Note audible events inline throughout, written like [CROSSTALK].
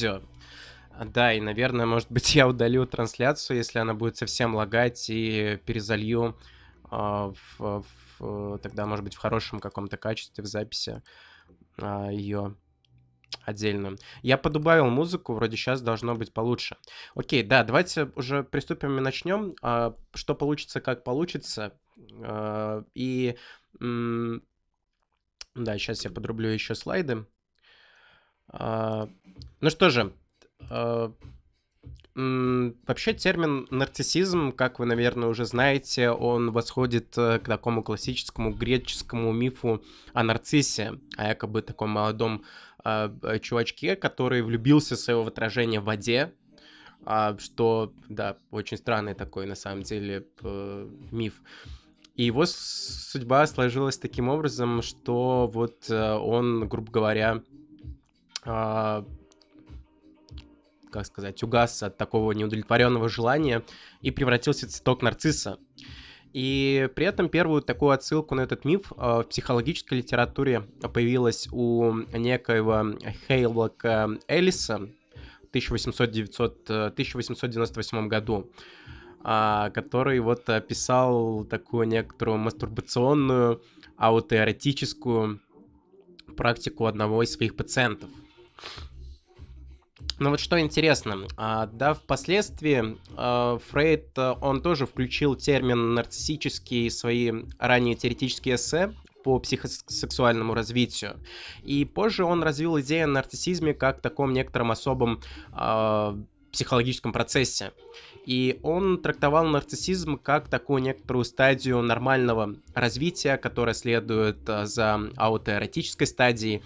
видео. Да, и, наверное, может быть, [LAUGHS] я удалю трансляцию, если она будет совсем лагать, и перезалью э, в, в, э, тогда, может быть, в хорошем каком-то качестве в записи э, а, ее отдельно. Я подубавил музыку, вроде сейчас должно быть получше. Окей, да, давайте уже приступим и начнем. А, что получится, как получится. А, и... Да, сейчас я подрублю еще слайды. А, ну что же, а, Вообще термин нарциссизм, как вы, наверное, уже знаете, он восходит э, к такому классическому греческому мифу о нарциссе, о якобы таком молодом а, э, чувачке, который влюбился в своего отражения в воде, что, да, очень странный такой, на самом деле, э, миф. И его судьба сложилась таким образом, что вот он, грубо говоря, а, как сказать, угас от такого неудовлетворенного желания и превратился в цветок нарцисса. И при этом первую такую отсылку на этот миф а, в психологической литературе появилась у некоего Хейлока Эллиса в 1898 году, а, который вот описал такую некоторую мастурбационную аутоэротическую практику одного из своих пациентов. Но ну вот что интересно, а, да, впоследствии а, Фрейд, э, он тоже включил термин нарциссические свои ранние теоретические эссе по психосексуальному развитию. И позже он развил идею о нарциссизме как таком некотором особом а, психологическом процессе. И он трактовал нарциссизм как такую некоторую стадию нормального развития, которая следует э, за аутоэротической стадией,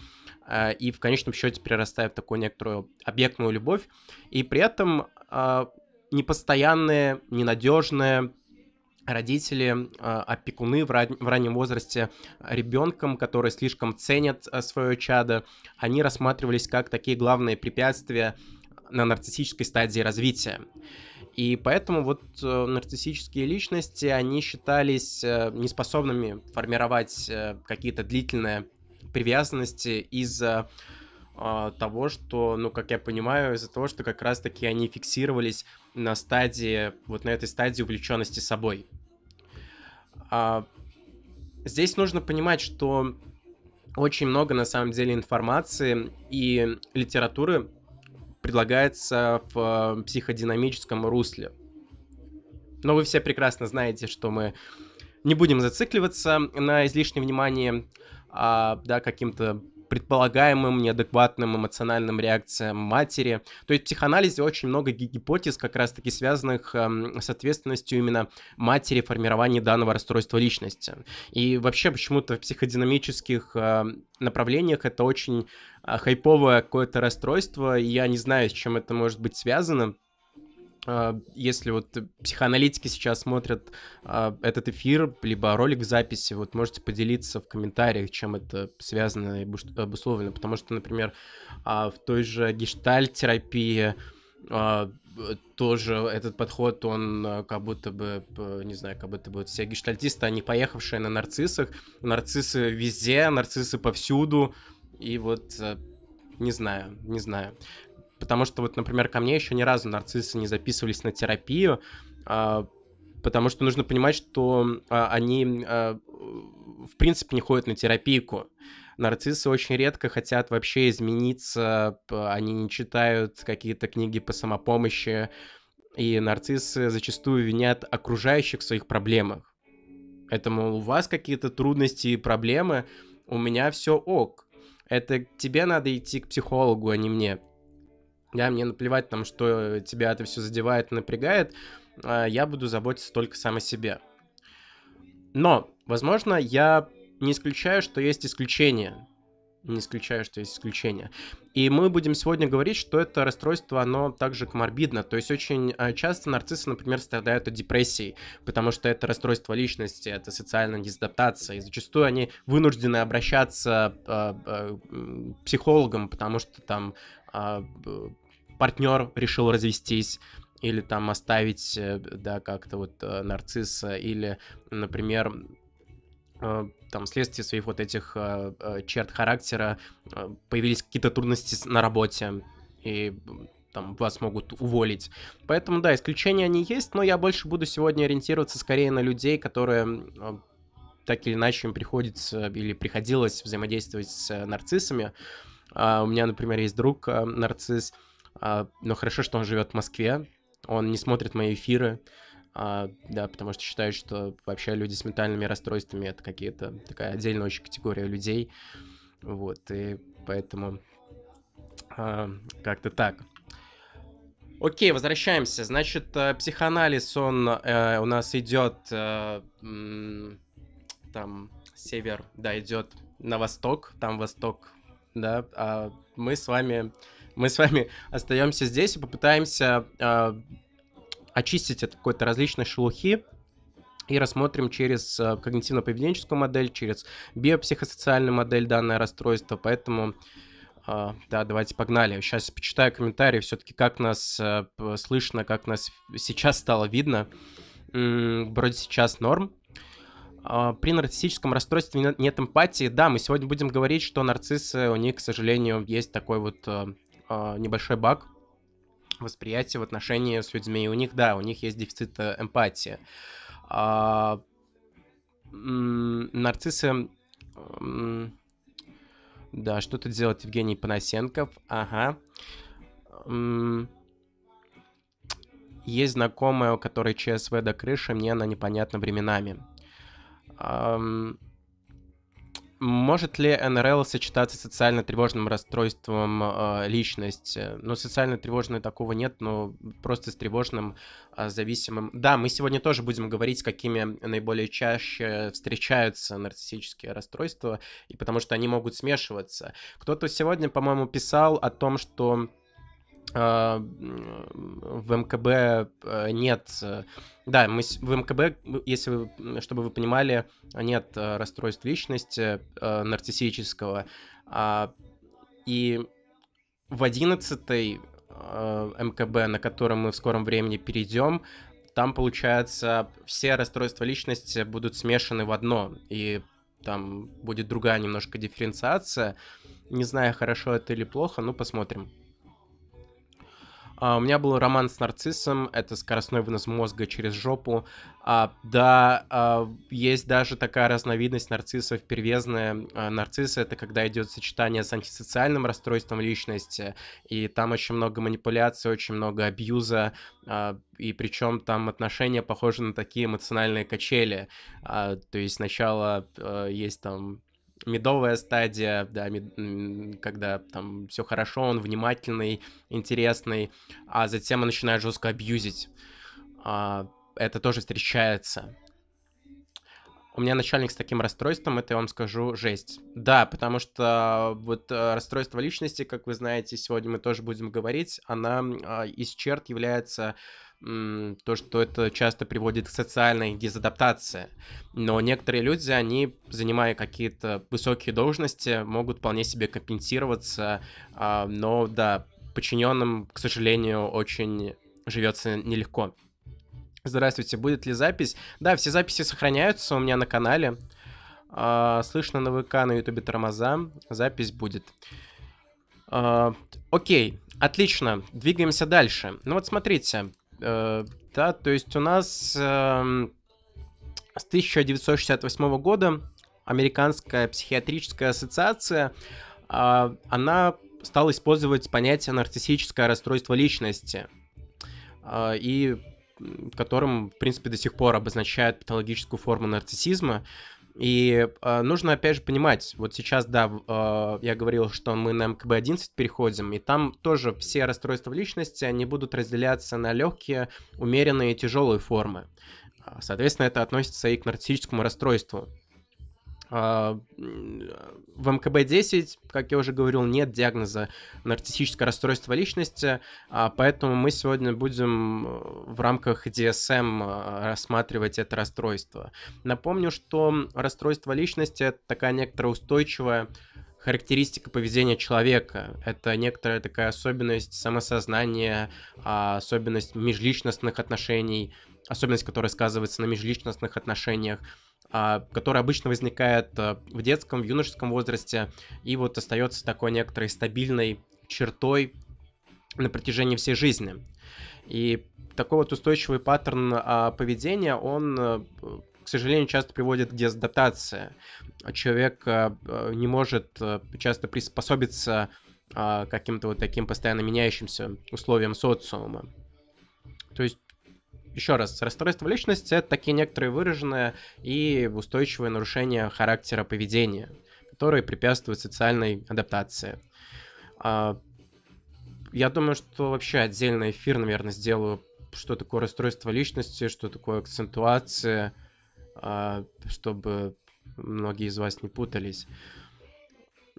а, и в конечном счете перерастая в такую некоторую объектную любовь. И при этом а, непостоянные, ненадежные родители, а, опекуны в, раннем возрасте ребенком, которые слишком ценят свое чадо, они рассматривались как такие главные препятствия на нарциссической стадии развития. И поэтому вот э, нарциссические личности, они считались э, неспособными формировать э, какие-то длительные привязанности из-за а, того, что, ну, как я понимаю, из-за того, что как раз-таки они фиксировались на стадии, вот на этой стадии увлеченности собой. А, здесь нужно понимать, что очень много, на самом деле, информации и литературы предлагается в а, психодинамическом русле. Но вы все прекрасно знаете, что мы не будем зацикливаться на излишнем внимании а, да, каким-то предполагаемым неадекватным эмоциональным реакциям матери. То есть в психоанализе очень много гипотез, как раз-таки связанных эм, с ответственностью именно матери в формировании данного расстройства личности. И вообще почему-то в психодинамических э, направлениях это очень э, хайповое какое-то расстройство, и я не знаю, с чем это может быть связано. А, если вот психоаналитики сейчас смотрят а, этот эфир, либо ролик в записи, вот можете поделиться в комментариях, чем это связано и обусловлено, потому что, например, а, в той же гештальт-терапии тоже этот подход, он как будто бы, не знаю, как будто бы вот все гештальтисты, они поехавшие на нарциссах, нарциссы везде, нарциссы повсюду, и вот э, не знаю, не знаю. Потому что вот, например, ко мне еще ни разу нарциссы не записывались на терапию, а, потому что нужно понимать, что а, они, а, в принципе, не ходят на терапию. Нарциссы очень редко хотят вообще измениться, они не читают какие-то книги по самопомощи, и нарциссы зачастую винят окружающих в своих проблемах. Это, мол, у вас какие-то трудности и проблемы, у меня все ок. Это тебе надо идти к психологу, а не мне да, мне наплевать там, что тебя это все задевает, напрягает, а я буду заботиться только сам о себе. Но, возможно, я не исключаю, что есть исключения. Не исключаю, что есть исключения. И мы будем сегодня говорить, что это расстройство, оно также коморбидно. То есть очень а, часто нарциссы, например, страдают от депрессии, потому что это расстройство личности, это социальная дезадаптация. И зачастую они вынуждены обращаться э, психологам, потому что там партнер решил развестись, или там оставить, э, да, как-то вот э, нарцисса, или, например, э, там, вследствие своих вот этих черт характера появились какие-то трудности на работе, и там вас могут уволить. Поэтому, да, исключения они есть, но я больше буду сегодня ориентироваться скорее на людей, которые так или иначе им приходится или приходилось взаимодействовать с нарциссами. А у меня, например, есть друг нарцисс, а, но хорошо, что он живет в Москве, он не смотрит мои эфиры, а, да, потому что считаю, что вообще люди с ментальными расстройствами это какие-то такая отдельная очень категория людей, вот, и поэтому а, как-то так. Окей, возвращаемся. Значит, э, психоанализ, он э, у нас идет э, там север, да, идет на восток, там восток, да, а мы с вами мы с вами остаемся здесь и попытаемся э, очистить от какой-то различной шелухи и рассмотрим через э, когнитивно-поведенческую модель, через биопсихосоциальную модель данное расстройство. Поэтому, э, да, давайте погнали. Сейчас почитаю комментарии все-таки, как нас э, слышно, как нас сейчас стало видно. М-м, вроде сейчас норм, при нарциссическом расстройстве нет эмпатии. Да, мы сегодня будем говорить, что нарциссы, у них, к сожалению, есть такой вот а, небольшой баг восприятия в отношении с людьми. И у них, да, у них есть дефицит э, эмпатии. А, нарциссы... Да, что-то делает Евгений Панасенков. Ага. Есть знакомая, у которой ЧСВ до крыши, мне она непонятна временами. Um, может ли НРЛ сочетаться с социально тревожным расстройством э, личности? Ну, социально тревожное такого нет, но просто с тревожным э, зависимым. Да, мы сегодня тоже будем говорить, какими наиболее чаще встречаются нарциссические расстройства, и потому что они могут смешиваться. Кто-то сегодня, по-моему, писал о том, что а, в МКБ э, нет... Э, да, мы в МКБ, если вы, чтобы вы понимали, нет э, расстройств личности нарциссического. А, и в 11 МКБ, на котором мы в скором времени перейдем, там, получается, все расстройства личности будут смешаны в одно, и там будет другая немножко дифференциация. Не знаю, хорошо это или плохо, ну посмотрим. А, у меня был роман с нарциссом, это скоростной вынос мозга через жопу. А, да, а, есть даже такая разновидность нарциссов первезная. А, нарциссы — это когда идет сочетание с антисоциальным расстройством личности, и там очень много манипуляций, очень много абьюза, а, и причем там отношения похожи на такие эмоциональные качели. А, то есть сначала а, есть там медовая стадия, да, мед, когда там все хорошо, он внимательный, интересный, а затем он начинает жестко абьюзить. А, это тоже встречается у меня начальник с таким расстройством, это я вам скажу, жесть. Да, потому что э, вот э, расстройство личности, как вы знаете, сегодня мы тоже будем говорить, она а, из черт является то, что это часто приводит к социальной дезадаптации. Но некоторые люди, они, занимая какие-то высокие должности, могут вполне себе компенсироваться, а, но, да, подчиненным, к сожалению, очень живется нелегко. Здравствуйте, будет ли запись? Да, все записи сохраняются у меня на канале. А, слышно на ВК, на Ютубе тормоза. Запись будет. А, окей, отлично. Двигаемся дальше. Ну вот смотрите. А, да, то есть у нас а, с 1968 года Американская психиатрическая ассоциация, а, она стала использовать понятие нарциссическое расстройство личности. А, и которым, в принципе, до сих пор обозначают патологическую форму нарциссизма. И э, нужно, опять же, понимать, вот сейчас, да, э, я говорил, что мы на МКБ-11 переходим, и там тоже все расстройства личности, они будут разделяться на легкие, умеренные и тяжелые формы. А, соответственно, это относится и к нарциссическому расстройству. А, в МКБ-10, как я уже говорил, нет диагноза нарциссическое расстройство личности, а, поэтому мы сегодня будем э, в рамках DSM эм, э, рассматривать это расстройство. Напомню, что расстройство личности — это такая некоторая устойчивая характеристика поведения человека. Это некоторая такая особенность самосознания, а, особенность межличностных отношений, особенность, которая сказывается на межличностных отношениях. А, который обычно возникает а, в детском, в юношеском возрасте, и вот остается такой некоторой стабильной чертой на протяжении всей жизни. И такой вот устойчивый паттерн а, поведения, он, к сожалению, часто приводит к дезадаптации. Человек не может часто приспособиться а, каким-то вот таким постоянно меняющимся условиям социума. То есть еще раз, расстройство личности — это такие некоторые выраженные и устойчивые нарушения характера поведения, которые препятствуют социальной адаптации. А, я думаю, что вообще отдельный эфир, наверное, сделаю, что такое расстройство личности, что такое акцентуация, а, чтобы многие из вас не путались.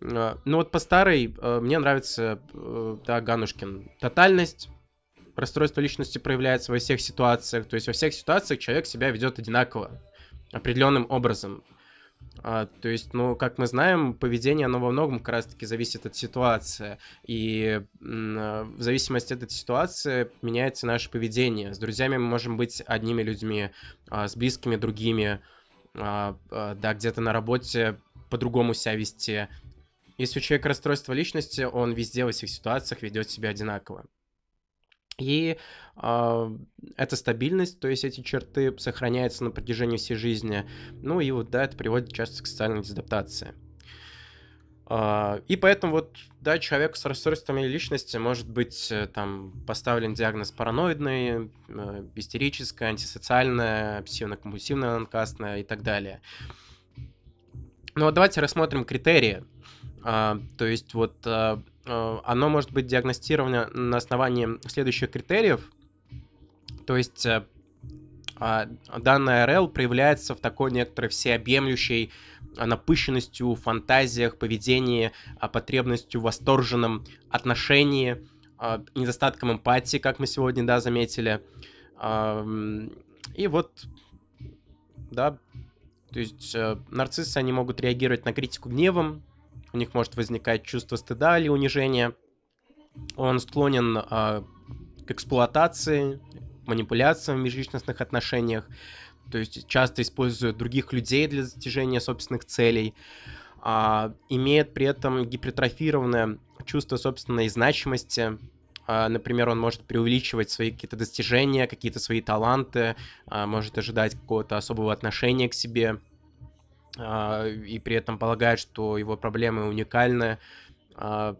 А, ну вот по старой э, мне нравится, э, да, Ганушкин. Тотальность, расстройство личности проявляется во всех ситуациях. То есть во всех ситуациях человек себя ведет одинаково, определенным образом. А, то есть, ну, как мы знаем, поведение, оно во многом как раз-таки зависит от ситуации. И а, в зависимости от этой ситуации меняется наше поведение. С друзьями мы можем быть одними людьми, а, с близкими другими. А, а, да, где-то на работе по-другому себя вести. Если у человека расстройство личности, он везде во всех ситуациях ведет себя одинаково. И э, эта стабильность, то есть эти черты сохраняются на протяжении всей жизни. Ну и вот, да, это приводит часто к социальной дезадаптации. А, и поэтому вот, да, человек с расстройствами личности может быть э, там поставлен диагноз параноидный, э, истерическое, антисоциальное, псевдокомпульсивное, анкастное и так далее. Ну вот давайте рассмотрим критерии. А, то есть вот... Э, оно может быть диагностировано на основании следующих критериев. То есть э, а, данная РЛ проявляется в такой некоторой всеобъемлющей э, напыщенностью, фантазиях, поведении, потребностью, в восторженном отношении, недостатком эмпатии, как мы сегодня, да, заметили. Эм, и вот, да, то есть нарциссы, они могут реагировать на критику гневом, у них может возникать чувство стыда или унижения. Он склонен э, к эксплуатации, манипуляциям в межличностных отношениях, то есть часто использует других людей для достижения собственных целей, а, имеет при этом гипертрофированное чувство собственной значимости. А, например, он может преувеличивать свои какие-то достижения, какие-то свои таланты, а, может ожидать какого-то особого отношения к себе. А, и при этом полагает, что его проблемы уникальны, а,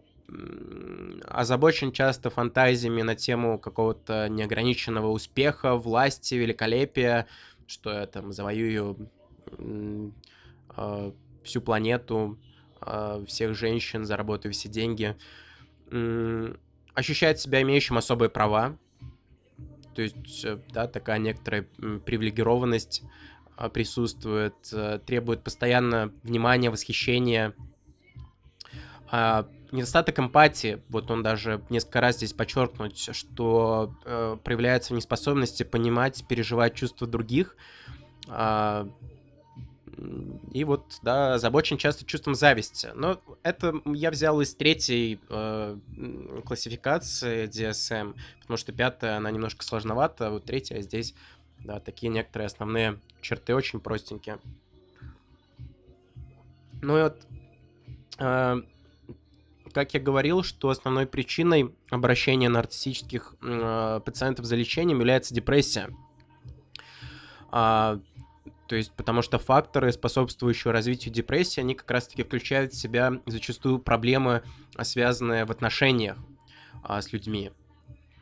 озабочен часто фантазиями на тему какого-то неограниченного успеха, власти, великолепия, что я там завоюю а, всю планету, всех женщин, заработаю все деньги. Ощущает себя имеющим особые права, то есть, э, да, такая некоторая привилегированность, а, присутствует, э, требует постоянно внимания, восхищения. А, недостаток эмпатии, вот он даже несколько раз здесь подчеркнуть, что э, проявляется в неспособности понимать, переживать чувства других. А, и вот, да, озабочен часто чувством зависти. Но это я взял из третьей э, классификации DSM, потому что пятая, она немножко сложновата, а вот третья здесь да, такие некоторые основные черты очень простенькие. Ну и вот, э, как я говорил, что основной причиной обращения нарциссических э, пациентов за лечением является депрессия. А, то есть, потому что факторы, способствующие развитию депрессии, они как раз-таки включают в себя зачастую проблемы, связанные в отношениях а, с людьми.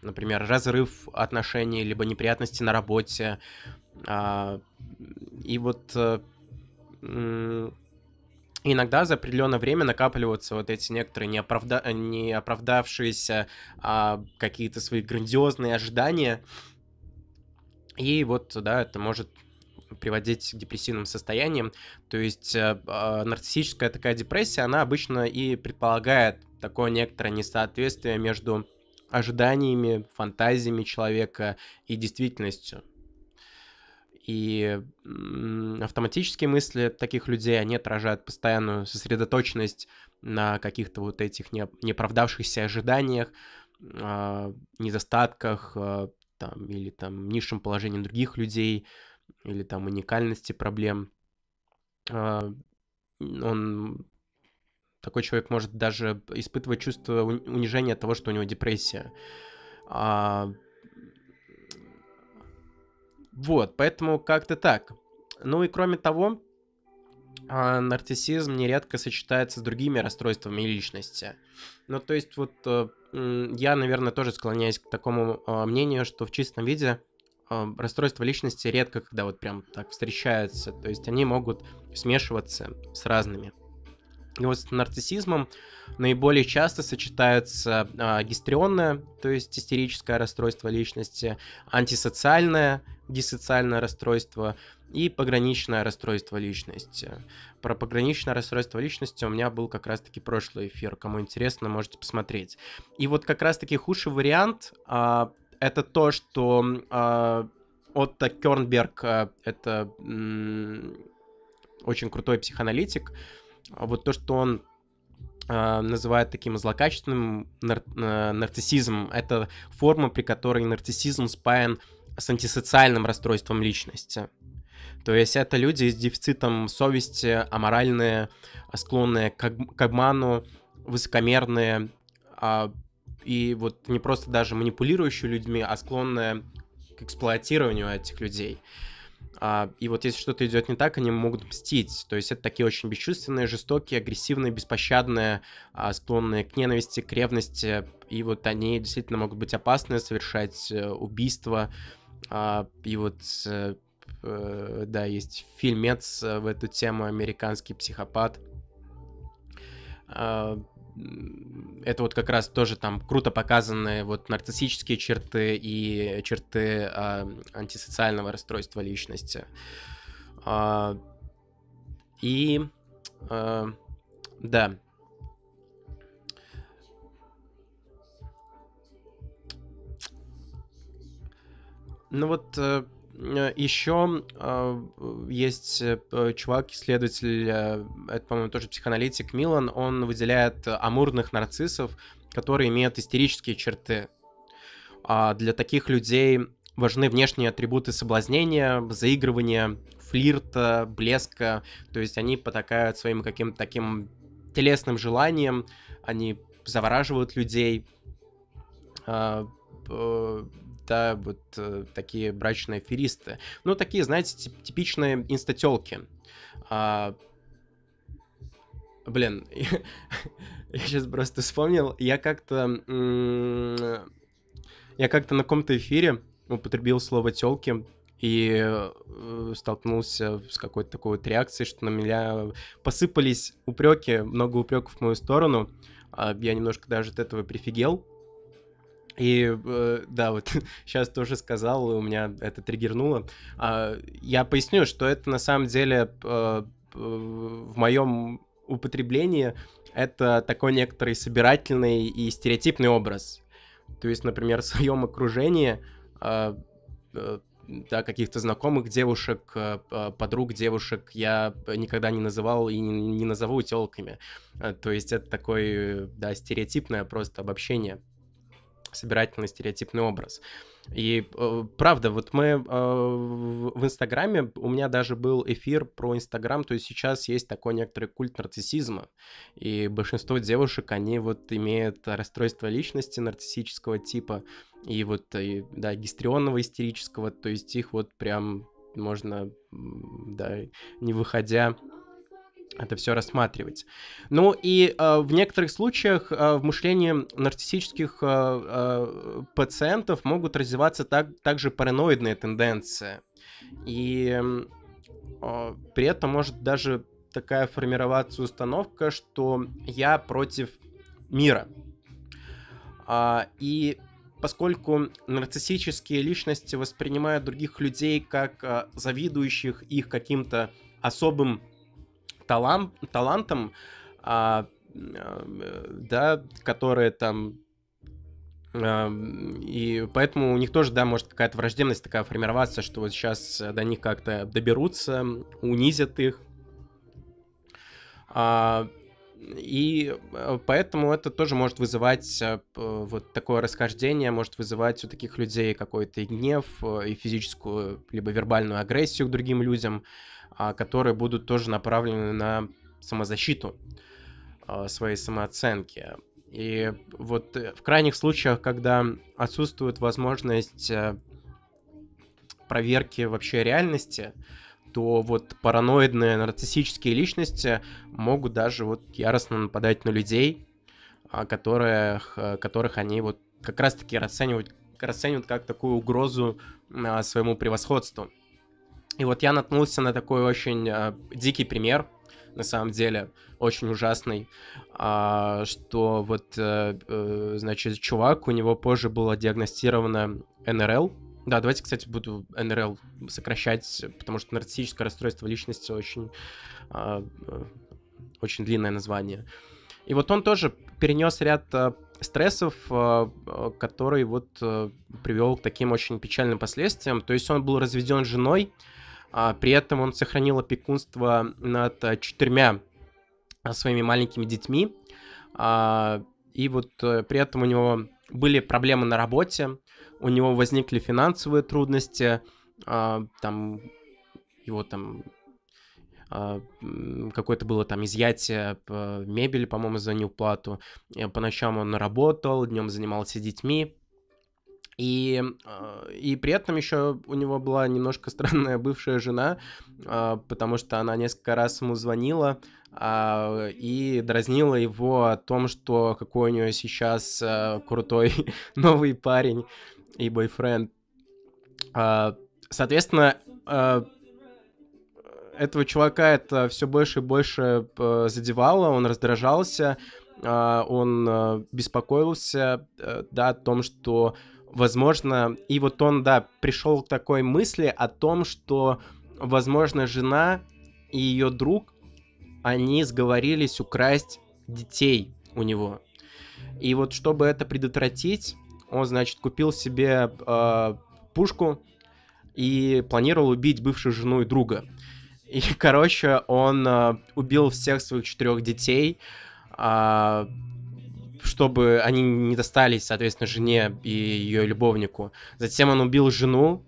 Например, разрыв отношений, либо неприятности на работе. А, и вот э, иногда за определенное время накапливаются вот эти некоторые неоправда... неоправдавшиеся а, какие-то свои грандиозные ожидания. И вот, да, это может приводить к депрессивным состояниям. То есть э, э, нарциссическая такая депрессия, она обычно и предполагает такое некоторое несоответствие между ожиданиями, фантазиями человека и действительностью. И автоматические мысли таких людей, они отражают постоянную сосредоточенность на каких-то вот этих неоправдавшихся ожиданиях, а, недостатках а, там, или там низшем положении других людей, или там уникальности проблем. А, он такой человек может даже испытывать чувство унижения от того, что у него депрессия. А... Вот, поэтому как-то так. Ну и кроме того, а, нарциссизм нередко сочетается с другими расстройствами личности. Ну, то есть вот э, я, наверное, тоже склоняюсь к такому а, мнению, что в чистом виде а, расстройства личности редко когда вот прям так встречаются. То есть они могут смешиваться с разными. И ну, вот с нарциссизмом наиболее часто сочетаются э, а, гистрионное, то есть истерическое расстройство личности, антисоциальное, диссоциальное расстройство и пограничное расстройство личности. Про пограничное расстройство личности у меня был как раз-таки прошлый эфир. Кому интересно, можете посмотреть. И вот как раз-таки худший вариант э, это то, что э, Отто Кёрнберг, э, это э, очень крутой психоаналитик, э, а вот то, что он а, называют таким злокачественным нар- э, нарциссизм. Это форма, при которой нарциссизм спаян с антисоциальным расстройством личности. То есть это люди с дефицитом совести, аморальные, а, склонные к, к обману, высокомерные а, и вот не просто даже манипулирующие людьми, а склонные к эксплуатированию этих людей. А, и вот если что-то идет не так, они могут мстить. То есть это такие очень бесчувственные, жестокие, агрессивные, беспощадные, а, склонные к ненависти, к ревности. И вот они действительно могут быть опасны, совершать э, убийства. А, и вот э, э, да, есть фильмец в эту тему «Американский психопат» это вот как раз тоже там круто показаны вот нарциссические черты и черты а, антисоциального расстройства личности. А, и а, да. Ну вот э, Э, еще э, есть э, чувак, исследователь, это, по-моему, тоже психоаналитик Милан, он выделяет амурных нарциссов, которые имеют истерические черты. А для таких людей важны внешние атрибуты соблазнения, заигрывания, флирта, блеска. То есть они потакают своим каким-то таким телесным желанием, они завораживают людей, да, вот э, такие брачные аферисты. Ну, такие, знаете, типичные инстателки. А, блин, [LAUGHS] я сейчас просто вспомнил, я как-то... я как-то на каком-то эфире употребил слово телки и э, э, столкнулся с какой-то такой вот реакцией, что на меня посыпались упреки, много упреков в мою сторону. А, я немножко даже от этого прифигел, и э, да, вот сейчас [LAUGHS] тоже сказал, у меня это триггернуло. Э, я поясню, что это на самом деле э, э, в моем употреблении это такой некоторый собирательный и стереотипный образ. То есть, например, в своем окружении э, э, да, каких-то знакомых девушек, э, подруг девушек я никогда не называл и не назову телками. Э, то есть это такой да, стереотипное просто обобщение собирательный стереотипный образ. И э, правда, вот мы э, в Инстаграме, у меня даже был эфир про Инстаграм, то есть сейчас есть такой некоторый культ нарциссизма, и большинство девушек, они вот имеют расстройство личности нарциссического типа, и вот, э, и, да, гистрионного истерического, то есть их вот прям можно, да, не выходя это все рассматривать. Ну и э, в некоторых случаях э, в мышлении нарциссических э, э, пациентов могут развиваться так, также параноидные тенденции. И э, при этом может даже такая формироваться установка, что я против мира. Э, и поскольку нарциссические личности воспринимают других людей как э, завидующих их каким-то особым талант, талантом, а, э, да, которые там а, и поэтому у них тоже, да, может какая-то враждебность такая формироваться, что вот сейчас до них как-то доберутся, унизят их. А, и э, поэтому это тоже может вызывать э, вот такое расхождение, может вызывать у таких людей какой-то гнев, и физическую, либо вербальную агрессию к другим людям. А, которые будут тоже направлены на самозащиту а, своей самооценки. И вот э, в крайних случаях, когда отсутствует возможность э, проверки вообще реальности, то вот параноидные нарциссические личности могут даже вот яростно нападать на людей, а, которых, э, которых они вот как раз-таки расценивают, расценивают как такую угрозу своему превосходству. И вот я наткнулся на такой очень э, дикий пример, на самом деле, очень ужасный, э, что вот, э, э, значит, чувак, у него позже было диагностировано НРЛ. Да, давайте, кстати, буду НРЛ сокращать, потому что нарциссическое расстройство личности очень, а, э, очень длинное название. И вот он тоже перенес ряд э, стрессов, э, который вот э, привел к таким очень печальным последствиям. То есть он был разведен женой, а при этом он сохранил опекунство над э, четырьмя э, своими маленькими детьми. А, и вот э, при этом у него были проблемы на работе, у него возникли финансовые трудности, а, там его там а, какое-то было там изъятие мебели, по-моему, за неуплату. По ночам он работал, днем занимался детьми. И, а, и при этом еще у него была немножко [LAUGHS] странная бывшая жена, а, потому что она несколько раз ему звонила а, и дразнила его о том, что какой у нее сейчас крутой [LAUGHS] новый парень и бойфренд. Соответственно, этого чувака это все больше и больше задевало, он раздражался, он беспокоился, э, да, о том, что возможно, и вот он, да, пришел к такой мысли о том, что, возможно, жена и ее друг, они сговорились украсть детей у него. И вот чтобы это предотвратить, он, значит, купил себе э, пушку и планировал убить бывшую жену и друга. И, [LAUGHS] короче, он э, убил всех своих четырех детей. А, чтобы они не достались, соответственно, жене и ее любовнику. Затем он убил жену,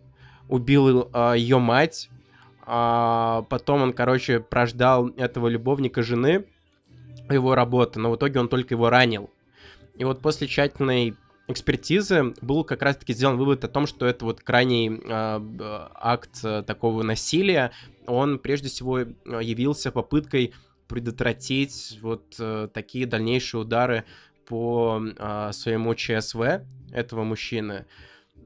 убил э, а, ее мать. А потом он, короче, прождал этого любовника жены, его работы, но в итоге он только его ранил. И вот после тщательной экспертизы был как раз-таки сделан вывод о том, что это вот крайний э, акт такого насилия, он прежде всего явился попыткой предотвратить вот э, такие дальнейшие удары по а, своему ЧСВ этого мужчины.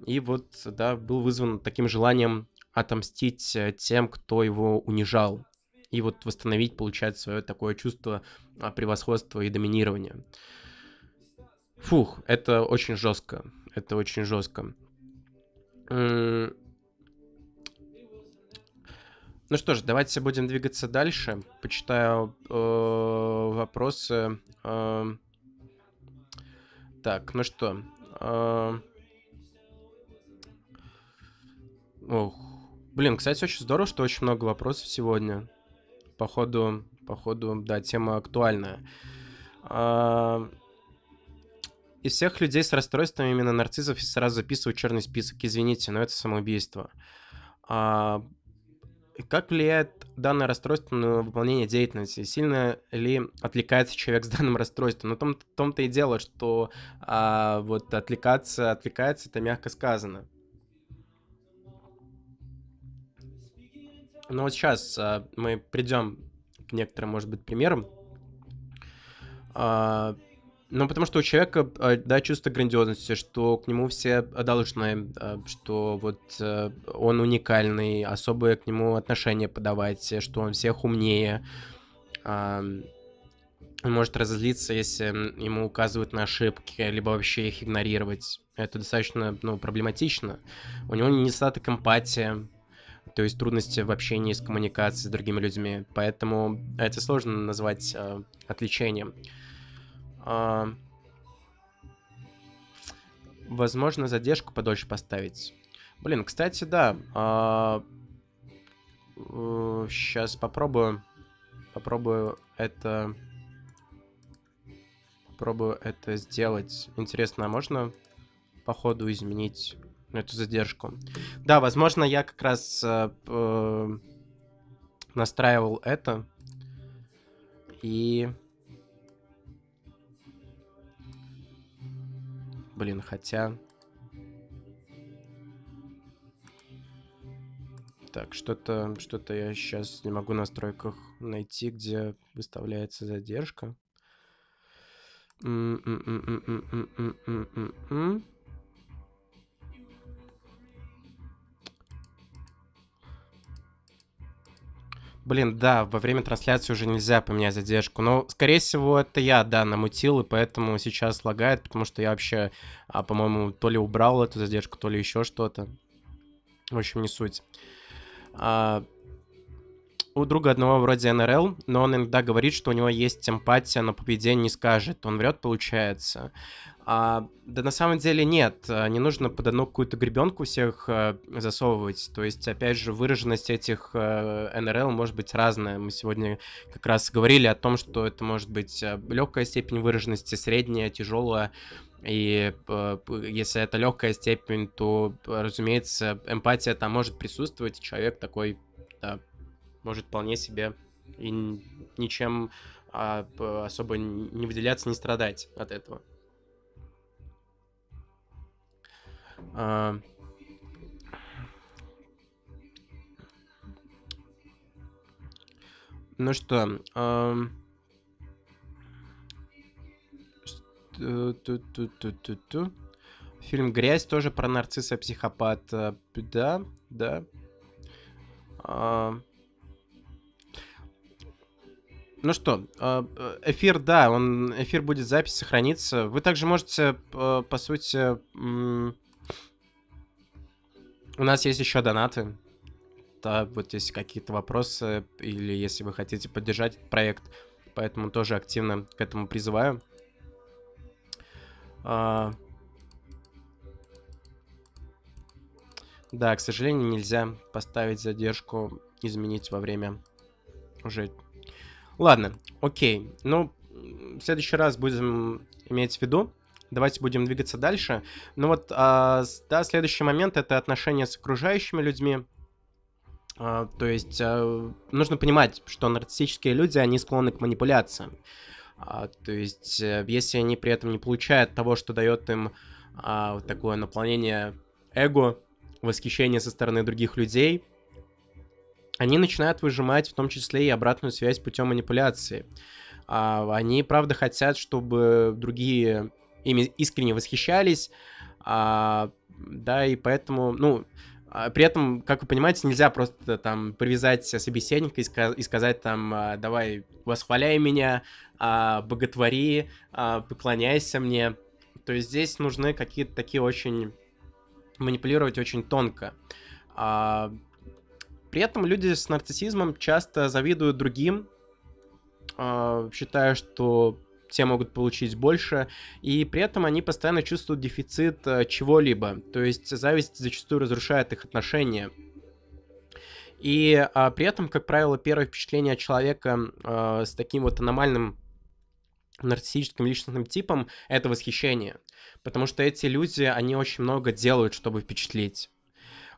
И вот, да, был вызван таким желанием отомстить э, тем, кто его унижал. И вот восстановить, получать свое такое чувство а, превосходства и доминирования. Фух, это очень жестко. Это очень жестко. Ну что ж, давайте будем двигаться дальше. Почитаю э, вопросы. Э, так, ну что. А, ох. Блин, кстати, очень здорово, что очень много вопросов сегодня. Походу, походу, да, тема актуальная. Э... Из всех людей с расстройствами именно нарциссов сразу записывают черный список. Извините, но это самоубийство. А, как влияет данное расстройство на выполнение деятельности? Сильно ли отвлекается человек с данным расстройством? Но ну, в том, том-то и дело, что а, вот отвлекаться, отвлекается, это мягко сказано. Но ну, вот сейчас а, мы придем к некоторым, может быть, примерам. А, ну, потому что у человека, э, да, чувство грандиозности, что к нему все должны, э, что вот э, он уникальный, особое к нему отношение подавать, что он всех умнее. Он может разозлиться, если ему указывают на ошибки, либо вообще их игнорировать. Это достаточно, ну, проблематично. У него недостаток эмпатии, то есть трудности в общении с коммуникацией с другими людьми. Поэтому это сложно назвать э, отличением возможно, задержку подольше поставить. Блин, кстати, да. А, сейчас э, попробую. Попробую это... Попробую это сделать. Интересно, а можно по ходу изменить эту задержку? Да, возможно, я как раз э, э настраивал это. И... Блин, хотя... Так, что-то что, -то, я сейчас не могу в настройках найти, где выставляется задержка. М -м -м Блин, да, во время трансляции уже нельзя поменять задержку. Но, скорее всего, это я, да, намутил, и поэтому сейчас лагает, потому что я вообще, а, по-моему, то ли убрал эту задержку, то ли еще что-то. В общем, не суть. А, у друга одного вроде НРЛ, но он иногда говорит, что у него есть эмпатия, но по беде не скажет. Он врет, получается. А, да на самом деле нет, не нужно под одну какую-то гребенку всех э, засовывать. То есть, опять же, выраженность этих э, НРЛ может быть разная. Мы сегодня как раз говорили о том, что это может быть э, легкая степень выраженности, средняя, тяжелая. И э, если это легкая степень, то, разумеется, эмпатия там может присутствовать, человек такой может вполне себе и ничем а, особо не выделяться, не страдать от этого. А... Ну что, а... ту ту ту ту Фильм «Грязь» тоже про нарцисса-психопата. Да, да. А... Ну что, э, э, эфир, да, он, эфир будет запись сохраниться. Вы также можете, э, по сути, у нас есть еще донаты. Да, вот если какие-то вопросы или если вы хотите поддержать проект, поэтому тоже активно к этому призываю. А, да, к сожалению, нельзя поставить задержку, изменить во время уже Ладно, окей. Ну, в следующий раз будем иметь в виду. Давайте будем двигаться дальше. Ну вот, а, да, следующий момент — это отношения с окружающими людьми. А, то есть а, нужно понимать, что нарциссические люди, они склонны к манипуляциям. то есть э, если они при этом не получают того, что дает им такое наполнение эго, восхищение со стороны других людей — они начинают выжимать в том числе и обратную связь путем манипуляции. А, они, правда, хотят, чтобы другие ими искренне восхищались, а, да, и поэтому, ну, а, при этом, как вы понимаете, нельзя просто там привязать собеседника и, сказ- и сказать там, давай, восхваляй меня, боготвори, поклоняйся мне. То есть здесь нужны какие-то такие очень манипулировать очень тонко. При этом люди с нарциссизмом часто завидуют другим, а, считая, что те могут получить больше, и при этом они постоянно чувствуют дефицит э, чего-либо. То есть зависть зачастую разрушает их отношения. И а, при этом, как правило, первое впечатление человека а, с таким вот аномальным нарциссическим личностным типом — это восхищение. Потому что эти люди, они очень много делают, чтобы впечатлить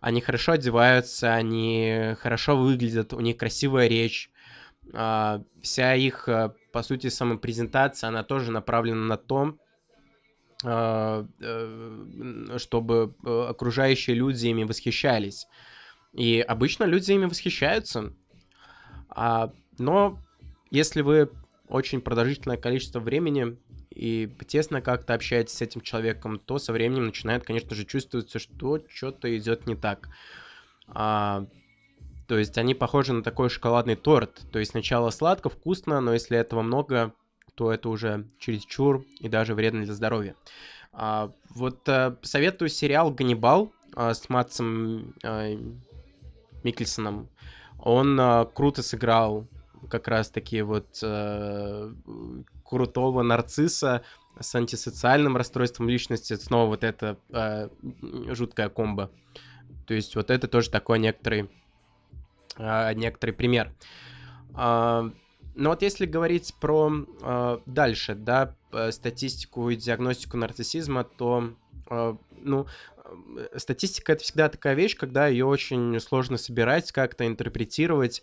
они хорошо одеваются, они хорошо выглядят, у них красивая речь. А, вся их, э, по сути, самопрезентация, она тоже направлена на то, а, э, чтобы э, окружающие люди ими восхищались. И обычно люди ими восхищаются. А, но если вы очень продолжительное количество времени и тесно как-то общаетесь с этим человеком, то со временем начинает, конечно же, чувствоваться, что что-то идет не так. А, то есть они похожи на такой шоколадный торт. То есть сначала сладко, вкусно, но если этого много, то это уже чересчур и даже вредно для здоровья. А, вот а, советую сериал «Ганнибал» а, с Матсом а, Микельсоном. Он а, круто сыграл как раз-таки вот э, крутого нарцисса с антисоциальным расстройством личности. снова вот эта э, жуткая комба, То есть вот это тоже такой некоторый, э, некоторый пример. Э, а, но ну вот если говорить про э, дальше, да, э, статистику и диагностику нарциссизма, то, ну, э, ну, статистика это всегда такая вещь, когда ее очень сложно собирать, как-то интерпретировать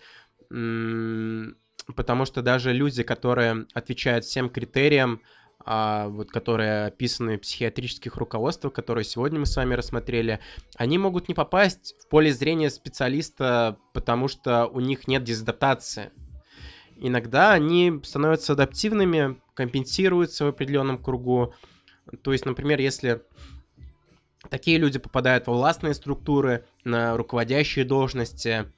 потому что даже люди, которые отвечают всем критериям, а, вот, которые описаны в психиатрических руководствах, которые сегодня мы с вами рассмотрели, они могут не попасть в поле зрения специалиста, потому что у них нет дезадаптации. Иногда они становятся адаптивными, компенсируются в определенном кругу. То есть, например, если такие люди попадают во властные структуры, на руководящие должности –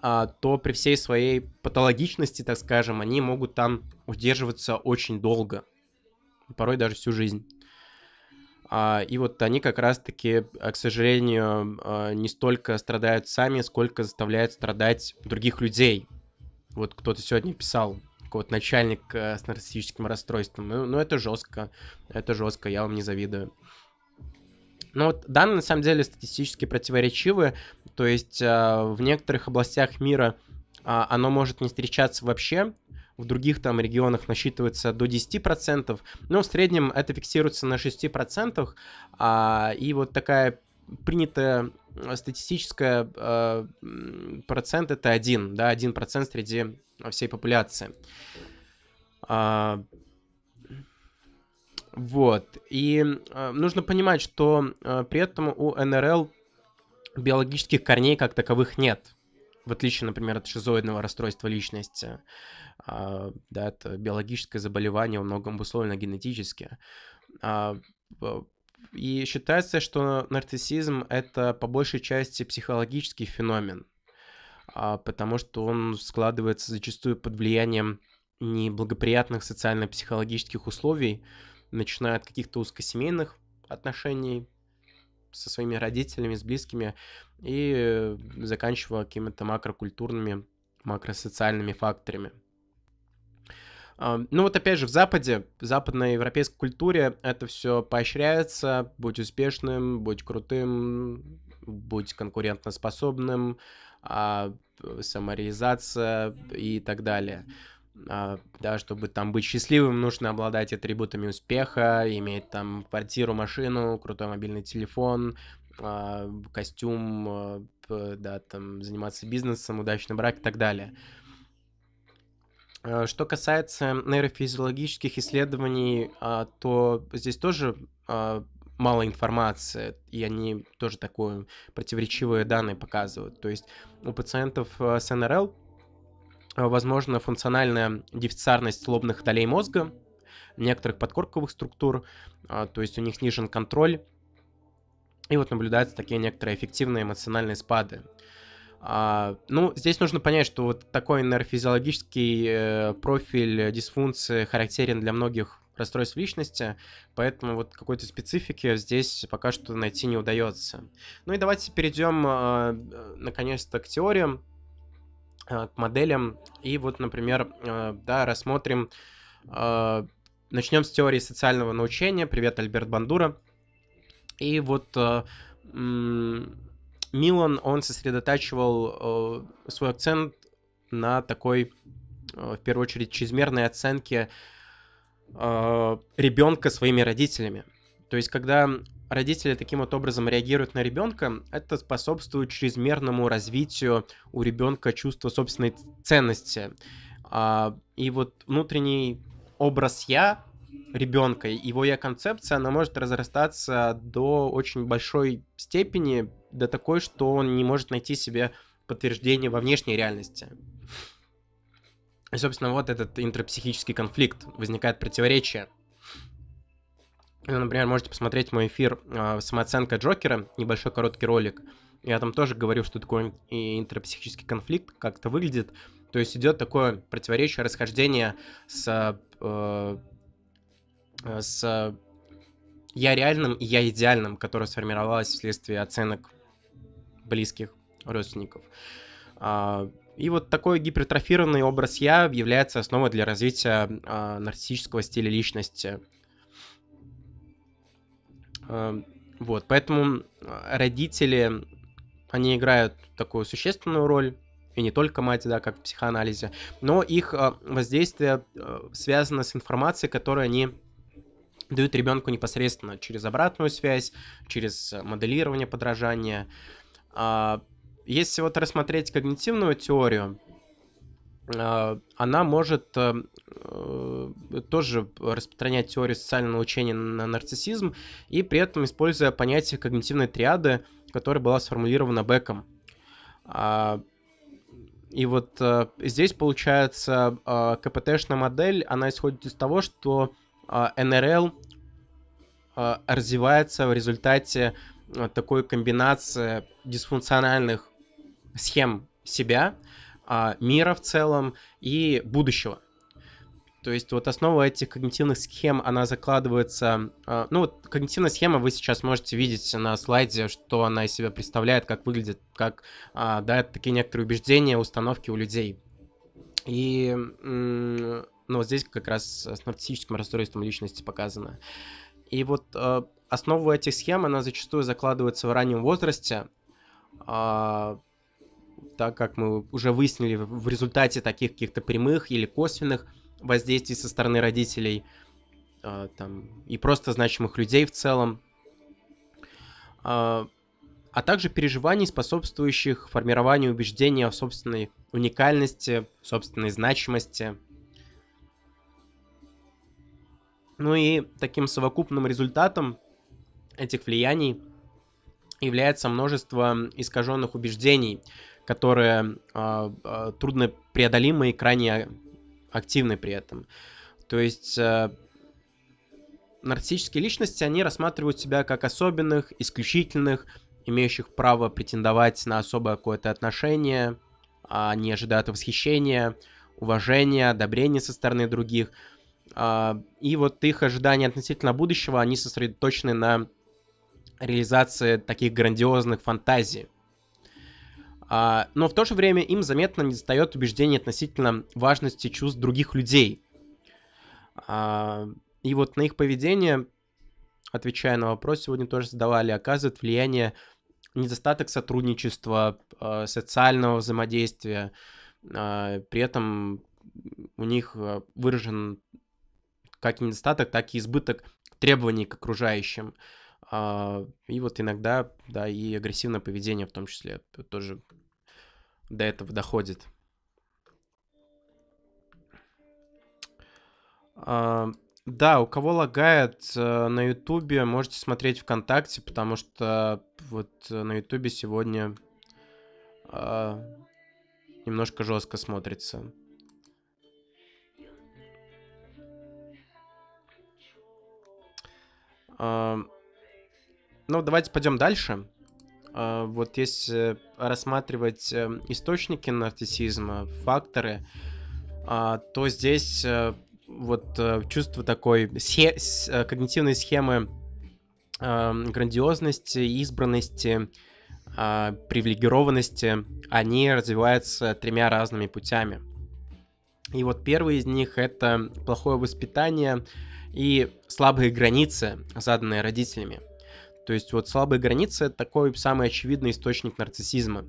а, то при всей своей патологичности, так скажем, они могут там удерживаться очень долго, порой даже всю жизнь. А, и вот они как раз-таки, а, к сожалению, не столько страдают сами, сколько заставляют страдать других людей. Вот кто-то сегодня писал, вот начальник с нарциссическим расстройством. Ну, ну это жестко, это жестко, я вам не завидую. Но ну вот данные на самом деле статистически противоречивы, то есть э, в некоторых областях мира а, оно может не встречаться вообще, в других там регионах насчитывается до 10%, но в среднем это фиксируется на 6%, а, и вот такая принятая э, статистическая э, процент это 1, да, 1% среди всей популяции. А, вот. И э, нужно понимать, что э, при этом у НРЛ биологических корней как таковых нет. В отличие, например, от шизоидного расстройства личности. Э, да, это биологическое заболевание, во многом обусловлено генетически. Э, и считается, что нарциссизм — это по большей части психологический феномен, а, потому что он складывается зачастую под влиянием неблагоприятных социально-психологических условий, начиная от каких-то узкосемейных отношений со своими родителями, с близкими, и э, заканчивая какими-то макрокультурными, макросоциальными факторами. А, ну вот опять же, в Западе, в западной европейской культуре это все поощряется. Будь успешным, будь крутым, будь конкурентоспособным, а, самореализация и так далее. А, да, чтобы там быть счастливым, нужно обладать атрибутами успеха, иметь там квартиру, машину, крутой мобильный телефон, а, костюм, а, да, там заниматься бизнесом, удачный брак и так далее. Что касается нейрофизиологических исследований, то здесь тоже мало информации, и они тоже такое противоречивые данные показывают. То есть у пациентов с НРЛ а, возможно, функциональная дефицитарность лобных долей мозга, некоторых подкорковых структур, а, то есть у них снижен контроль, и вот наблюдаются такие некоторые эффективные эмоциональные спады. А, ну, здесь нужно понять, что вот такой нейрофизиологический э, профиль дисфункции характерен для многих расстройств личности, поэтому вот какой-то специфики здесь пока что найти не удается. Ну и давайте перейдем э, наконец-то к теориям Э, к моделям. И вот, например, э, да, рассмотрим... Э, Начнем с теории социального научения. Привет, Альберт Бандура. И вот Милан, он сосредотачивал свой акцент на такой, в первую очередь, чрезмерной оценке ребенка своими родителями. То есть, когда родители таким вот образом реагируют на ребенка, это способствует чрезмерному развитию у ребенка чувства собственной ценности. А, и вот внутренний образ «я» ребенка, его «я» концепция, она может разрастаться до очень большой степени, до такой, что он не может найти себе подтверждение во внешней реальности. И, собственно, вот этот интропсихический конфликт, возникает противоречие – Например, можете посмотреть мой эфир а, «Самооценка Джокера», небольшой короткий ролик. Я там тоже говорю, что такое интерпсихический конфликт, как это выглядит. То есть идет такое противоречие, расхождение с, а, э, с я реальным и я идеальным, которое сформировалось вследствие оценок близких родственников. А, и вот такой гипертрофированный образ я является основой для развития нарциссического стиля личности – Эм, вот, поэтому э, родители, они играют такую существенную роль, и не только мать, да, как в психоанализе, но их э, воздействие э, связано с информацией, которую они дают ребенку непосредственно через обратную связь, через моделирование, подражание. А, если вот рассмотреть когнитивную теорию, она может Э, тоже распространять теорию социального учения на нарциссизм, и при этом используя понятие когнитивной триады, которая была сформулирована Беком. А, и вот э, здесь, получается, э, КПТшная модель, она исходит из того, что НРЛ развивается в результате такой комбинации дисфункциональных схем себя, а, мира в целом и будущего. То есть вот основа этих когнитивных схем, она закладывается... Э, ну, вот когнитивная схема, вы сейчас можете видеть на слайде, что она из себя представляет, как выглядит, как, э, да, такие некоторые убеждения, установки у людей. И, э, ну, здесь как раз с нарциссическим расстройством личности показано. И вот э, а, основу этих схем, она зачастую закладывается в раннем возрасте, э, так как мы уже выяснили в результате таких каких-то прямых или косвенных воздействий со стороны родителей э, там, и просто значимых людей в целом, э, а также переживаний, способствующих формированию убеждений о собственной уникальности, собственной значимости. Ну и таким совокупным результатом этих влияний является множество искаженных убеждений, которые э, э, и крайне активной при этом. То есть э, нарциссические личности, они рассматривают себя как особенных, исключительных, имеющих право претендовать на особое какое-то отношение, а не ожидают восхищения, уважения, одобрения со стороны других. А, и вот их ожидания относительно будущего, они сосредоточены на реализации таких грандиозных фантазий а, но в то же время им заметно недостает убеждений относительно важности чувств других людей. А, и вот на их поведение, отвечая на вопрос, сегодня тоже задавали, оказывает влияние недостаток сотрудничества, э, социального взаимодействия. Э, при этом у них а, выражен как недостаток, так и избыток требований к окружающим. Э, а, и вот иногда, да, и агрессивное поведение в том числе тоже до этого доходит. А, да, у кого лагает э, на Ютубе, можете смотреть ВКонтакте, потому что вот э, на Ютубе сегодня а, немножко жестко смотрится. Uh, ну, давайте пойдем дальше. А, вот если э, рассматривать э, источники нарциссизма, факторы, а, то здесь э, вот чувство такой схе когнитивной схемы грандиозности, избранности, а, привилегированности, они развиваются тремя разными путями. И вот первый из них — это плохое воспитание и слабые границы, заданные родителями. То есть вот слабые границы — это такой самый очевидный источник нарциссизма.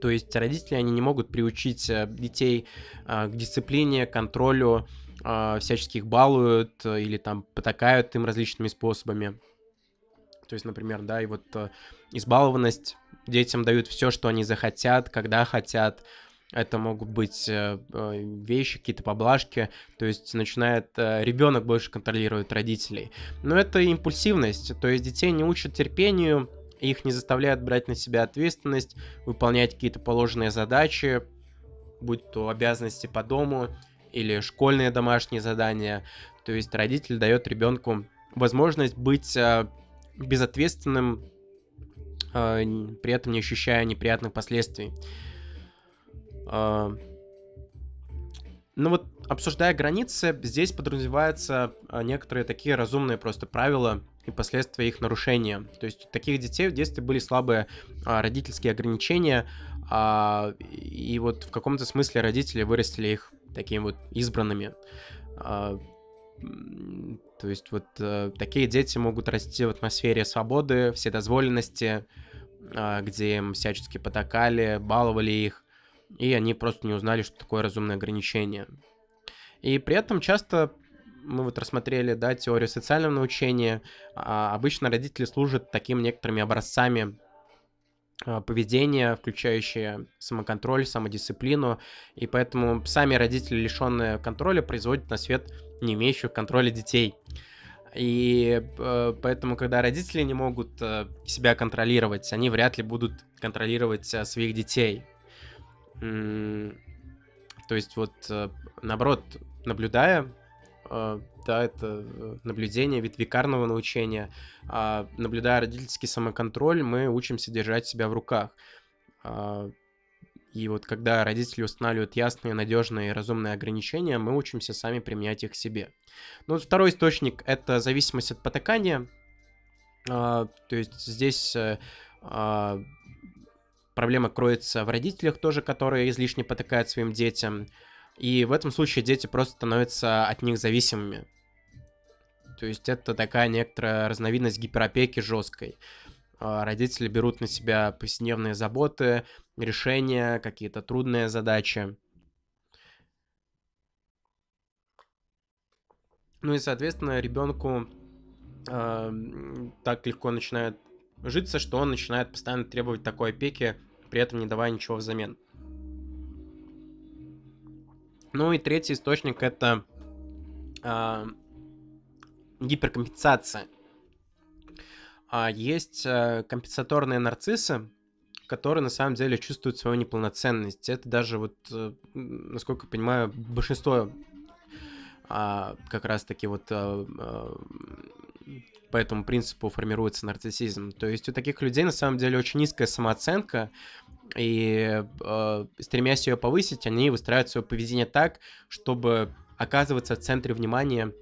То есть родители, они не могут приучить э, детей э, к дисциплине, контролю, э, всяческих балуют или там потакают им различными способами. То есть, например, да, и вот избалованность, детям дают все, что они захотят, когда хотят, это могут быть э, э, вещи, какие-то поблажки, то есть начинает э, ребенок больше контролировать родителей. Но это импульсивность, то есть детей не учат терпению, их не заставляют брать на себя ответственность, выполнять какие-то положенные задачи, будь то обязанности по дому или школьные домашние задания. То есть родитель дает ребенку возможность быть безответственным, при этом не ощущая неприятных последствий. А, ну вот, обсуждая границы, здесь подразумеваются а, некоторые такие разумные просто правила и последствия их нарушения. То есть у таких детей в детстве были слабые а, родительские ограничения, и вот в каком-то смысле родители вырастили их такими вот избранными. то есть вот такие дети могут расти в атмосфере свободы, вседозволенности, а, где им всячески потакали, баловали их, и они просто не узнали, что такое разумное ограничение. И при этом часто мы вот рассмотрели, да, теорию социального научения. А обычно родители служат таким некоторыми образцами а, поведения, включающие самоконтроль, самодисциплину, и поэтому сами родители, лишенные контроля, производят на свет не имеющих контроля детей. И э, поэтому, когда родители не могут э, себя контролировать, они вряд ли будут контролировать э, своих детей. То есть вот, э, наоборот, наблюдая, э, да, это э, наблюдение ветвикарного научения, а наблюдая родительский самоконтроль, мы учимся держать себя в руках. А, и вот когда родители устанавливают ясные, надежные и разумные ограничения, мы учимся сами применять их себе. Ну, второй источник — это зависимость от потакания. А, то есть здесь Проблема кроется в родителях тоже, которые излишне потыкают своим детям. И в этом случае дети просто становятся от них зависимыми. То есть это такая некоторая разновидность гиперопеки жесткой. А, родители берут на себя повседневные заботы, решения, какие-то трудные задачи. Ну и, соответственно, ребенку э, так легко начинает житься, что он начинает постоянно требовать такой опеки при этом не давая ничего взамен. Ну и третий источник это э, гиперкомпенсация. А есть э, компенсаторные нарциссы, которые на самом деле чувствуют свою неполноценность. Это даже вот, э, насколько я понимаю, большинство а, как раз таки вот а, а, по этому принципу формируется нарциссизм. То есть у таких людей на самом деле очень низкая самооценка, и э, стремясь ее повысить, они выстраивают свое поведение так, чтобы оказываться в центре внимания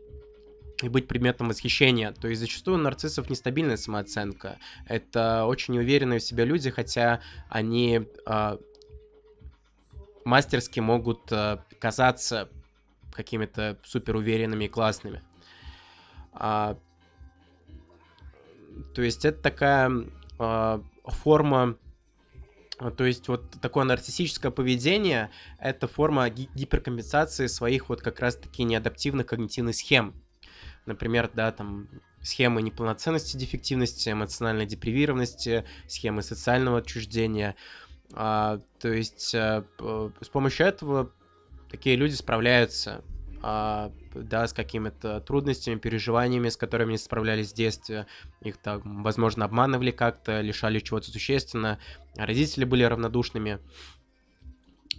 и быть предметом восхищения. То есть зачастую у нарциссов нестабильная самооценка. Это очень неуверенные в себе люди, хотя они э, мастерски могут э, казаться какими-то суперуверенными и классными. А, то есть это такая э, форма то есть вот такое нарциссическое поведение – это форма ги- гиперкомпенсации своих вот как раз-таки неадаптивных когнитивных схем. Например, да, там схемы неполноценности, дефективности, эмоциональной депривированности, схемы социального отчуждения. А, то есть а, с помощью этого такие люди справляются а, да, с какими-то трудностями, переживаниями, с которыми не справлялись в детстве, их там, возможно, обманывали как-то, лишали чего-то существенно, родители были равнодушными,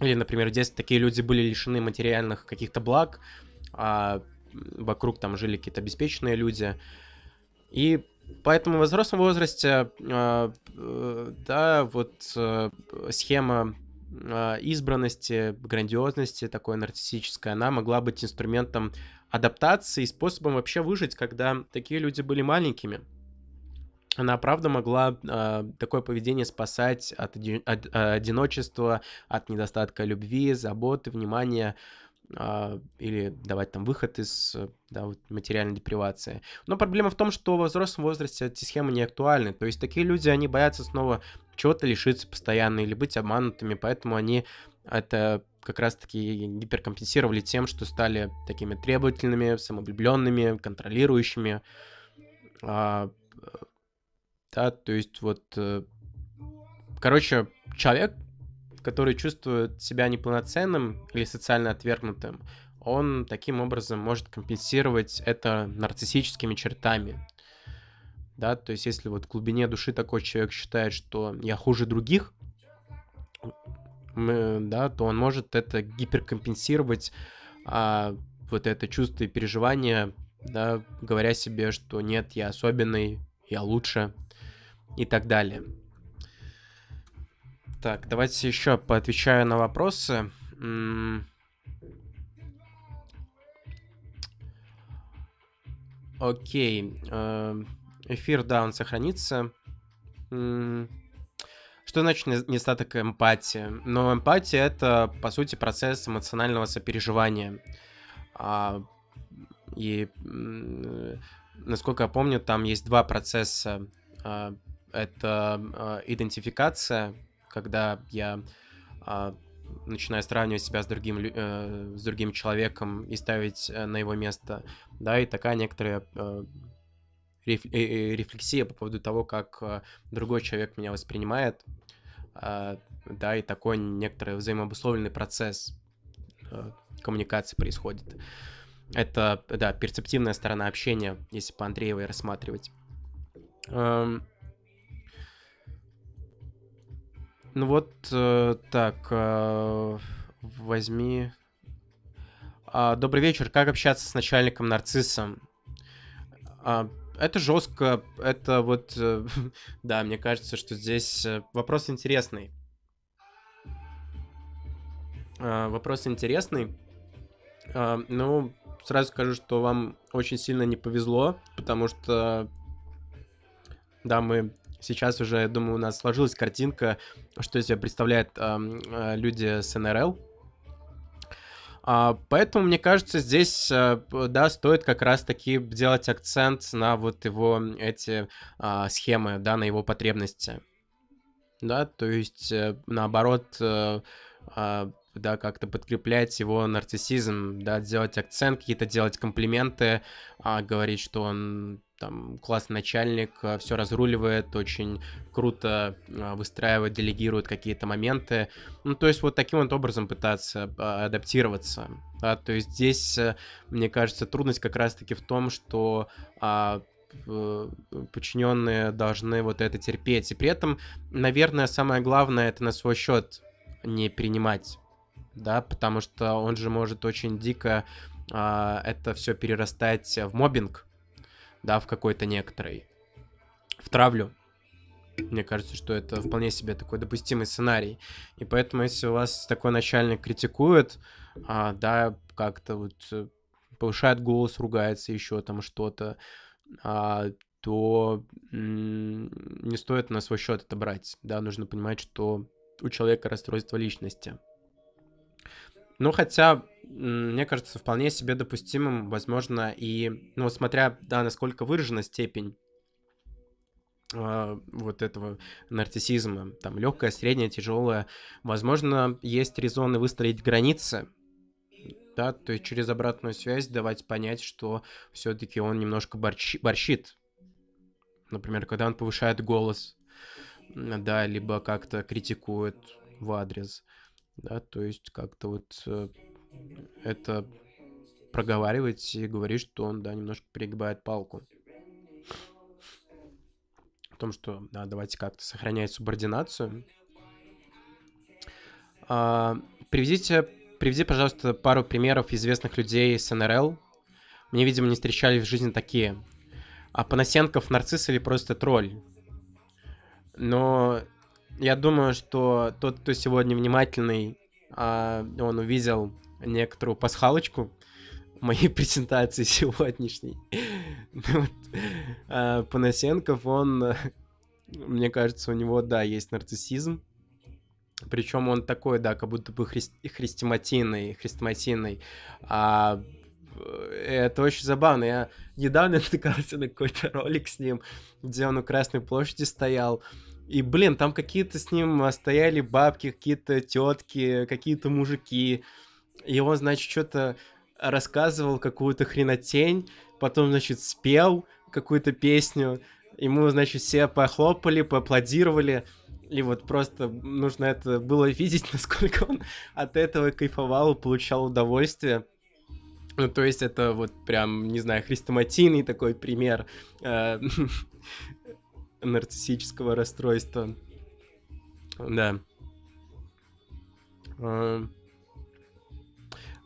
или, например, в детстве такие люди были лишены материальных каких-то благ, а вокруг там жили какие-то обеспеченные люди, и Поэтому в взрослом возрасте, а, э, да, вот э, схема а, избранности, грандиозности такой нарциссической, она могла быть инструментом адаптации и способом вообще выжить, когда такие люди были маленькими. Она, правда, могла э, такое поведение спасать от, оди- от а, одиночества, от недостатка любви, заботы, внимания э, или давать там выход из да, вот материальной депривации. Но проблема в том, что во взрослом возрасте эти схемы не актуальны. То есть такие люди, они боятся снова чего-то лишиться постоянно или быть обманутыми, поэтому они это как раз-таки гиперкомпенсировали тем, что стали такими требовательными, самовлюбленными, контролирующими. А, да, то есть вот... Э, короче, человек, который чувствует себя неполноценным или социально отвергнутым, он таким образом может компенсировать это нарциссическими чертами да, то есть если вот в глубине души такой человек считает, что я хуже других, да, то он может это гиперкомпенсировать а, вот это чувство и переживание, да, говоря себе, что нет, я особенный, я лучше и так далее. Так, давайте еще поотвечаю на вопросы. Окей. Okay. Э, Эфир, да, он сохранится. Что значит недостаток эмпатии? Но эмпатия — это, по сути, процесс эмоционального сопереживания. А, и, насколько я помню, там есть два процесса. А, это а, идентификация, когда я начинаю сравнивать себя с другим, э, с другим человеком и ставить э, на его место, да, и такая некоторая э, реф, э, э, рефлексия по поводу того, как э, другой человек меня воспринимает, а, да, и такой некоторый взаимообусловленный процесс коммуникации происходит. Это, да, перцептивная сторона общения, если по Андреевой рассматривать. Ну вот, так, возьми... А, добрый вечер, как общаться с начальником-нарциссом? А, это жестко, это вот, э, [LAUGHS] да, мне кажется, что здесь э, вопрос интересный. А, вопрос интересный. А, ну, сразу скажу, что вам очень сильно не повезло, потому что, да, мы сейчас уже, я думаю, у нас сложилась картинка, что из себя представляют э, люди с НРЛ, а, поэтому, мне кажется, здесь, э, да, стоит как раз-таки делать акцент на вот его эти а, схемы, да, на его потребности. Да, то есть, э, наоборот, э, а, да, как-то подкреплять его нарциссизм, да, делать акцент, какие-то делать комплименты, говорить, что он там классный начальник э, все разруливает, очень круто э, выстраивает, делегирует какие-то моменты. Ну, то есть вот таким вот образом пытаться а, адаптироваться. Да? То есть здесь, э, мне кажется, трудность как раз-таки в том, что а, подчиненные должны вот это терпеть. И при этом, наверное, самое главное это на свой счет не принимать. Да, потому что он же может очень дико а, это все перерастать в мобинг да, в какой-то некоторой, в травлю. Мне кажется, что это вполне себе такой допустимый сценарий. И поэтому, если у вас такой начальник критикует, а, да, как-то вот э, повышает голос, ругается, еще там что-то, а, то не стоит на свой счет это брать. Да, нужно понимать, что у человека расстройство личности. Ну, хотя, мне кажется, вполне себе допустимым, возможно, и, ну, смотря, да, насколько выражена степень а, вот этого нарциссизма, там, легкая, средняя, тяжелая, возможно, есть резоны выстроить границы, да, то есть через обратную связь давать понять, что все-таки он немножко борщи, борщит, например, когда он повышает голос, да, либо как-то критикует в адрес да, то есть как-то вот э, это проговаривать и говорить, что он, да, немножко перегибает палку. В том, что, да, давайте как-то сохранять субординацию. А, приведите, приведи, пожалуйста, пару примеров известных людей с НРЛ. Мне, видимо, не встречались в жизни такие. А Панасенков нарцисс или просто тролль? Но я думаю, что тот, кто сегодня внимательный, а, он увидел некоторую пасхалочку в моей [LAUGHS] презентации сегодняшней. [LAUGHS] Ну а, Панасенков, он, [LAUGHS] мне кажется, у него, да, есть нарциссизм. Причем он такой, да, как будто бы христ, хрестиматийный, А, э, это очень забавно. Я недавно натыкался на какой-то ролик с ним, где он у Красной площади стоял. И, блин, там какие-то с ним а, стояли бабки, какие-то тетки, какие-то мужики. И он, значит, что-то рассказывал какую-то хренотень, потом, значит, спел какую-то песню. Ему, значит, все похлопали, поаплодировали. И вот просто нужно это было [LAUGHS] видеть, [LAUGHS] насколько он от этого кайфовал получал удовольствие. Ну, то есть это вот прям, не знаю, хрестоматийный такой пример а, [LAUGHS] нарциссического расстройства. Да. А,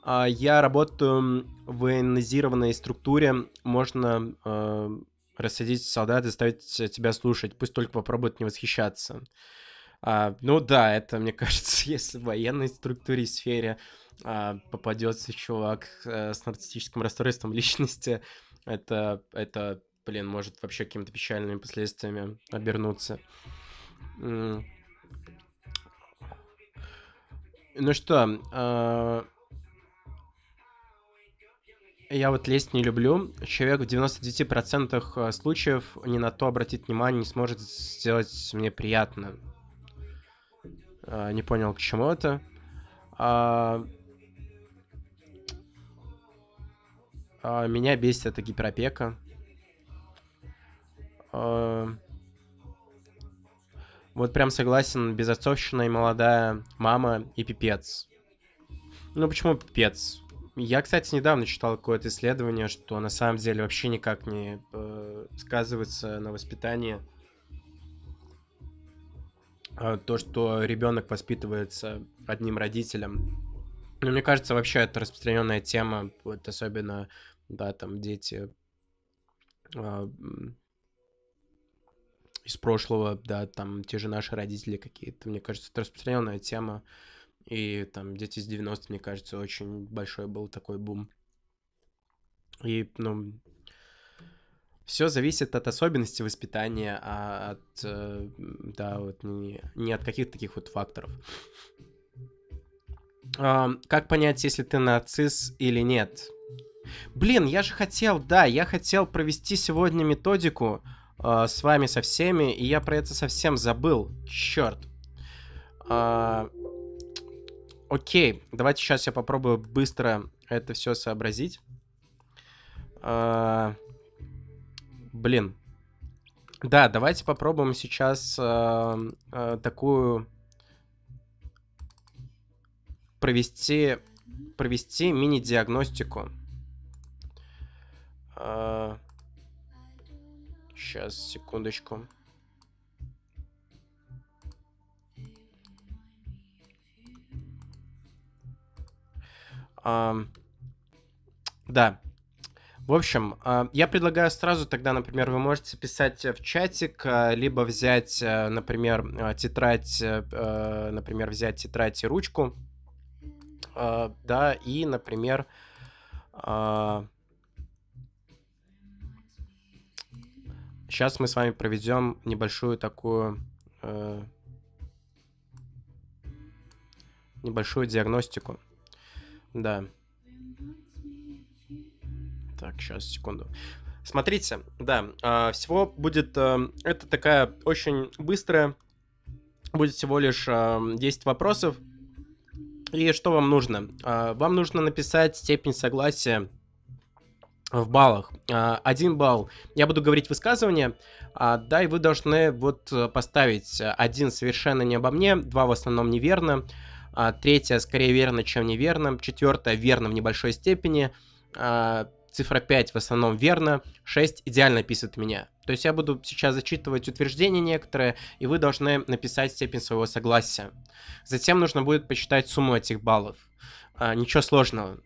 а я работаю в военизированной структуре. Можно э, рассадить солдат и ставить тебя слушать. Пусть только попробуют не восхищаться. А, ну да, это, мне [LAUGHS] кажется, если в военной структуре и сфере а, попадется чувак а, с нарциссическим расстройством личности, это, это блин, может вообще какими-то печальными последствиями обернуться. Ну что, а, я вот лезть не люблю. Человек в 99% а, случаев не на то обратит внимание, не сможет сделать мне приятно. А, не понял, к чему это. Меня бесит эта гиперопека. Эм, вот прям согласен, безотцовщина и молодая мама и пипец. Ну почему пипец? Я, кстати, недавно читал какое-то исследование, что на самом деле вообще никак не э, сказывается на воспитании э, то, что ребенок воспитывается одним родителем. Но ну, мне кажется, вообще это распространенная тема, вот особенно, да, там дети э, из прошлого, да, там те же наши родители какие-то, мне кажется, это распространенная тема, и там дети с 90 мне кажется, очень большой был такой бум. И, ну, все зависит от особенностей воспитания, а от, э, да, вот не, не от каких-то таких вот факторов. Uh, как понять, если ты нацист или нет? Блин, я же хотел, да, я хотел провести сегодня методику э, с вами, со всеми, и я про это совсем забыл. Черт. Э, а, окей, давайте сейчас я попробую быстро это все сообразить. Э, блин. Да, давайте попробуем сейчас э, э, такую провести провести мини-диагностику. Э, Сейчас, секундочку. А, да. В общем, а, я предлагаю сразу тогда, например, вы можете писать в чатик, а, либо взять, а, например, тетрадь, э, например, взять тетрадь и ручку, да, и, например, Сейчас мы с вами проведем небольшую такую... Э, небольшую диагностику. Да. Так, сейчас, секунду. Смотрите, да, а, всего будет... Э, это такая очень быстрая... Будет всего лишь 10 э, вопросов. И что вам нужно? А, вам нужно написать степень согласия в баллах. А, один балл. Я буду говорить высказывание, а, да, и вы должны вот э, поставить э, один совершенно не обо мне, два в основном неверно, а, третье скорее верно, чем неверно, четвертое верно в небольшой степени, цифра 5 в основном верно, 6 идеально писает меня. То есть я буду сейчас зачитывать утверждения некоторые, и вы должны написать степень своего согласия. Затем нужно будет посчитать сумму этих баллов. ничего сложного.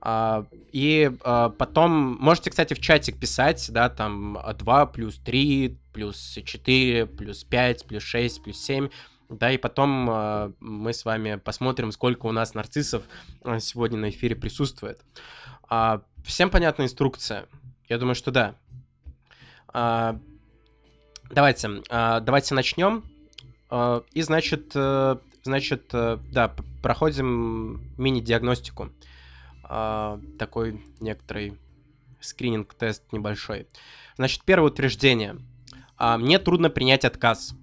А, и а, потом можете, кстати, в чатик писать, да, там 2 а, плюс 3, плюс 4, плюс 5, плюс 6, плюс 7. Да, и потом э, мы с вами посмотрим, сколько у нас нарциссов сегодня на эфире присутствует. А, всем понятна инструкция? Я думаю, что да. А, давайте, а, давайте начнем. А, и значит, а, значит, а, да, проходим мини-диагностику. А, такой некоторый скрининг-тест небольшой. Значит, первое утверждение. Э, мне трудно принять отказ.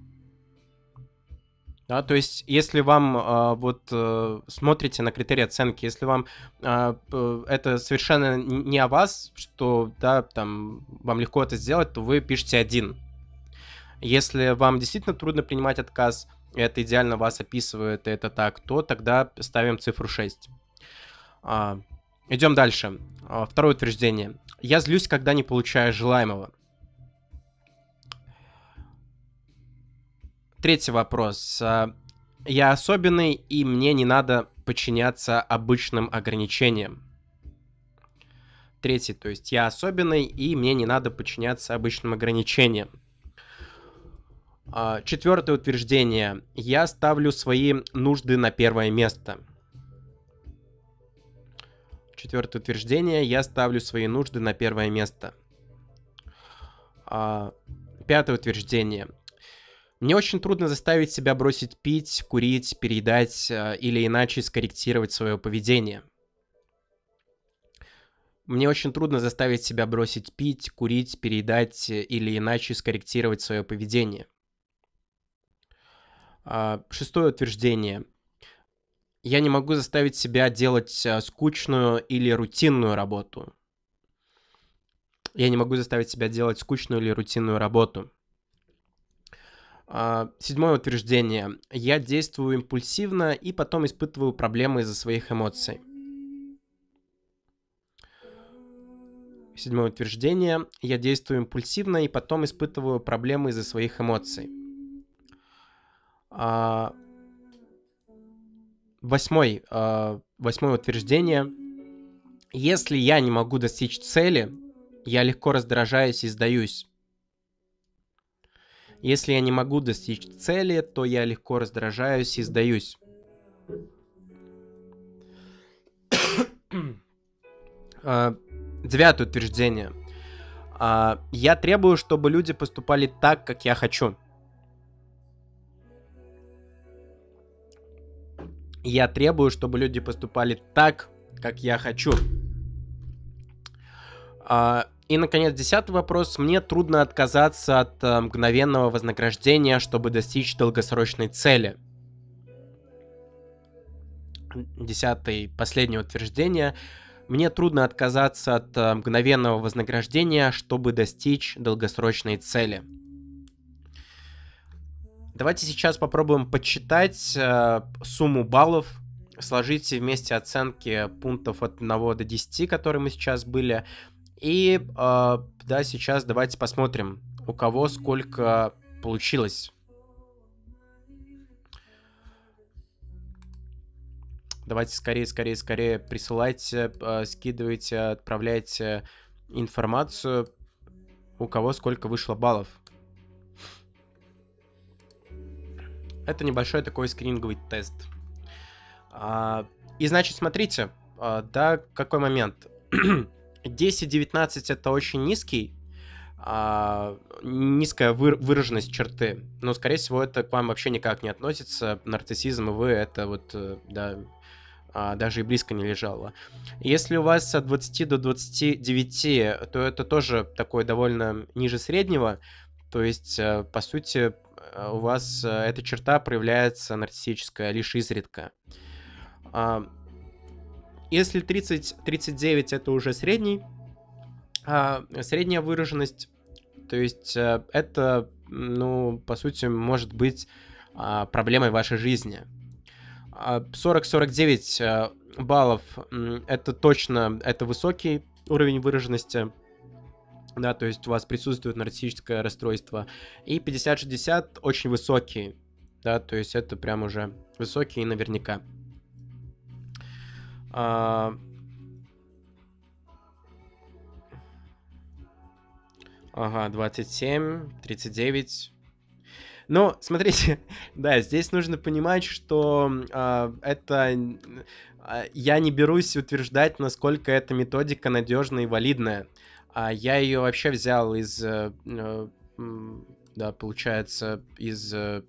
Да, то есть, если вам э, вот э, смотрите на критерии оценки, если вам э, это совершенно не о вас, что да, там вам легко это сделать, то вы пишете один. Если вам действительно трудно принимать отказ, это идеально вас описывает, и это так, то тогда ставим цифру 6. А, Идем дальше. А, второе утверждение. Я злюсь, когда не получаю желаемого. Третий вопрос. А, я особенный, и мне не надо подчиняться обычным ограничениям. Третий, то есть я особенный, и мне не надо подчиняться обычным ограничениям. А, четвертое утверждение. Я ставлю свои нужды на первое место. Четвертое утверждение. Я ставлю свои нужды на первое место. А, пятое утверждение. Мне очень трудно заставить себя бросить пить, курить, переедать э, или иначе скорректировать свое поведение. Мне очень трудно заставить себя бросить пить, курить, переедать э, или иначе скорректировать свое поведение. А, шестое утверждение я не могу заставить себя делать э, скучную или рутинную работу. Я не могу заставить себя делать скучную или рутинную работу. А, седьмое утверждение. Я действую импульсивно и потом испытываю проблемы из-за своих эмоций. Седьмое утверждение. Я действую импульсивно и потом испытываю проблемы из-за своих эмоций. А, восьмой, э, восьмое утверждение. Если я не могу достичь цели, я легко раздражаюсь и сдаюсь. Если я не могу достичь цели, то я легко раздражаюсь и сдаюсь. [COUGHS] А, девятое утверждение. «А, я требую, чтобы люди поступали так, как я хочу. Я требую, чтобы люди поступали так, как я хочу. А, и, наконец, десятый вопрос. Мне трудно отказаться от э, мгновенного вознаграждения, чтобы достичь долгосрочной цели. Десятый, последнее утверждение. Мне трудно отказаться от э, мгновенного вознаграждения, чтобы достичь долгосрочной цели. Давайте сейчас попробуем подсчитать э, сумму баллов. Сложите вместе оценки пунктов от 1 до 10, которые мы сейчас были. И э, да, сейчас давайте посмотрим, у кого сколько получилось. Давайте скорее, скорее, скорее присылайте, э, скидывайте, отправляйте информацию, у кого сколько вышло баллов. Это небольшой такой скрининговый тест. А, и значит, смотрите, а, да, какой момент. 10-19 [CLEARS THROAT] это очень низкий, а, низкая выраженность черты. Но, скорее всего, это к вам вообще никак не относится. Нарциссизм, и вы это вот, э, да, даже и близко не лежало. Если у вас от 20 до 29, то это тоже такое довольно ниже среднего. То есть, э, по сути, Э, у вас э, эта черта проявляется нарциссическая лишь изредка. А, если 30-39 это уже средний, а, средняя выраженность, то есть э, это, ну, по сути, может быть а, проблемой вашей жизни. 40-49 баллов это точно это высокий уровень выраженности да, то есть у вас присутствует нарциссическое расстройство. И 50-60 очень высокие, да, то есть это прям уже высокие наверняка. А... Ага, 27, 39. Ну, смотрите, [LAUGHS] да, здесь нужно понимать, что э, это... Э, я не берусь утверждать, насколько эта методика надежная и валидная. А я ее вообще взял из... Э, э, да, получается, из... Э,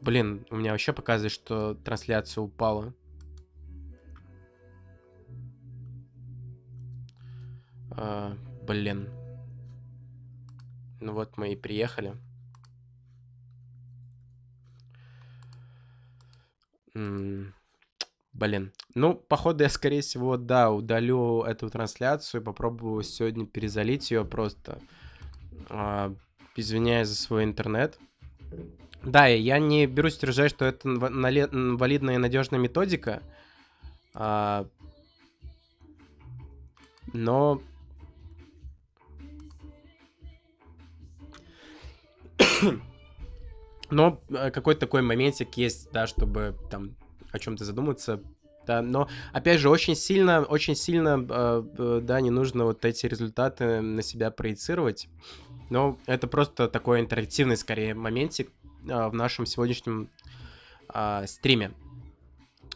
блин, у меня вообще показывает, что трансляция упала. А, блин. Ну вот мы и приехали. М Блин. Ну, походу, я, скорее всего, да, удалю эту трансляцию, попробую сегодня перезалить ее просто. А, извиняюсь за свой интернет. Да, я не берусь утверждать, что это валидная и надежная методика. А, но... [COUGHS] Но э, какой-то такой моментик есть, да, чтобы там о чем-то задуматься. Да, но опять же очень сильно, очень сильно, э, э, да, не нужно вот эти результаты на себя проецировать. Но это просто такой интерактивный, скорее, моментик э, в нашем сегодняшнем а, стриме.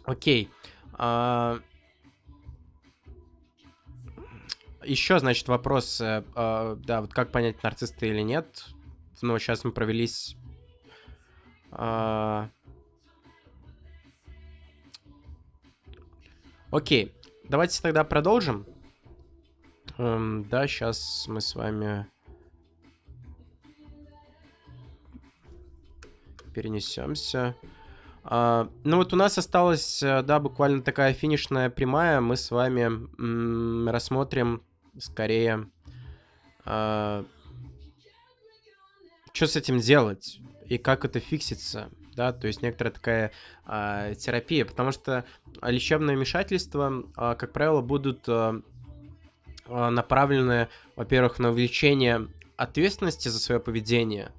Окей. А, Еще, значит, вопрос, а, да, вот как понять, нарцисс или нет. Ну, сейчас мы провелись Окей, давайте тогда продолжим. Эм, да, сейчас мы с вами перенесемся. А, ну вот у нас осталась, э, да, буквально такая финишная прямая. Мы с вами м -м, рассмотрим скорее, а, что с этим делать и как это фиксится да, то есть некоторая такая э, терапия, потому что лечебное вмешательство, э, как правило, будут э, направлены, во-первых, на увеличение ответственности за свое поведение,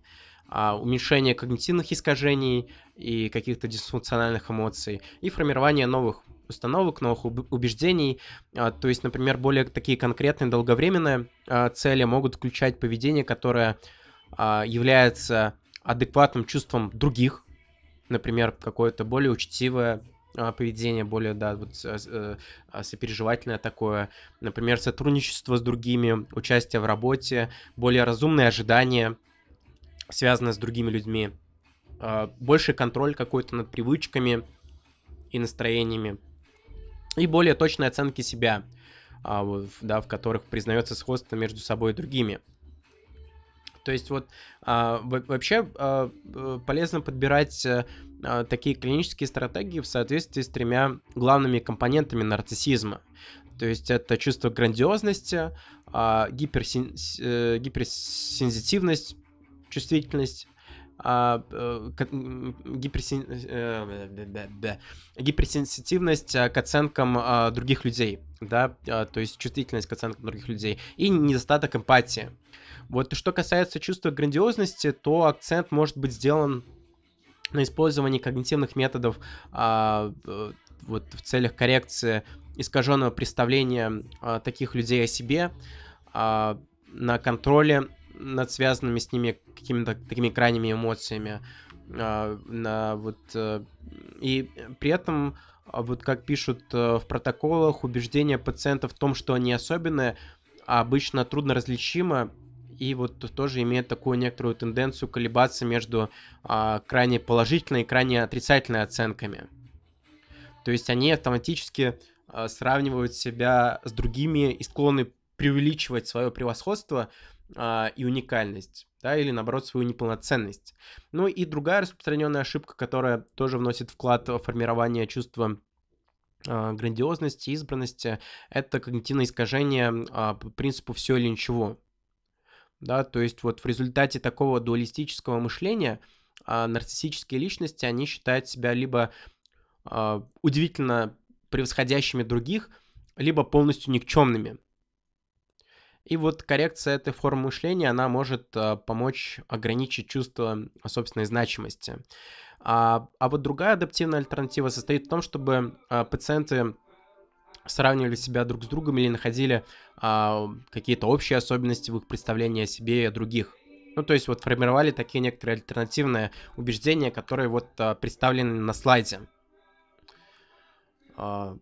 э, уменьшение когнитивных искажений и каких-то дисфункциональных эмоций и формирование новых установок, новых убеждений. То есть, например, более такие конкретные долговременные цели могут включать поведение, которое является адекватным чувством других, например, какое-то более учтивое а, поведение более, да, вот э, а, сопереживательное такое, например, сотрудничество с другими, участие в работе, более разумные ожидания, связанные с другими людьми, а, больше контроль какой-то над привычками и настроениями, и более точные оценки себя, да, в которых признается сходство между собой и другими – то есть вот а, вообще а, э, полезно подбирать э, а, такие клинические стратегии в соответствии с тремя главными компонентами нарциссизма. То есть это чувство грандиозности, гиперсен... Э, гиперсензитивность, чувствительность а, гиперсенситивность к оценкам других людей, да, то есть чувствительность к оценкам других людей и недостаток эмпатии. Вот что касается чувства грандиозности, то акцент может быть сделан на использовании когнитивных методов а, э, вот в целях коррекции искаженного представления а, таких людей о себе, а, на контроле над связанными с ними какими-то такими крайними эмоциями, а, на вот а, и при этом а вот как пишут э, в протоколах, убеждение пациента в том, что они особенные, а обычно трудно различимо и вот тоже имеет такую некоторую тенденцию колебаться между а, крайне положительной и крайне отрицательной оценками. То есть они автоматически а, сравнивают себя с другими и склонны преувеличивать свое превосходство а, и уникальность, да, или наоборот свою неполноценность. Ну и другая распространенная ошибка, которая тоже вносит вклад в формирование чувства а, грандиозности, избранности, это когнитивное искажение а, по принципу все или ничего да, то есть вот в результате такого дуалистического мышления а, нарциссические личности, они считают себя либо а, удивительно превосходящими других, либо полностью никчемными. И вот коррекция этой формы мышления, она может а, помочь ограничить чувство а, собственной значимости. А, а вот другая адаптивная альтернатива состоит в том, чтобы а, пациенты сравнивали себя друг с другом или находили а, какие-то общие особенности в их представлении о себе и о других. Ну, то есть вот формировали такие некоторые альтернативные убеждения, которые вот а, представлены на слайде. А,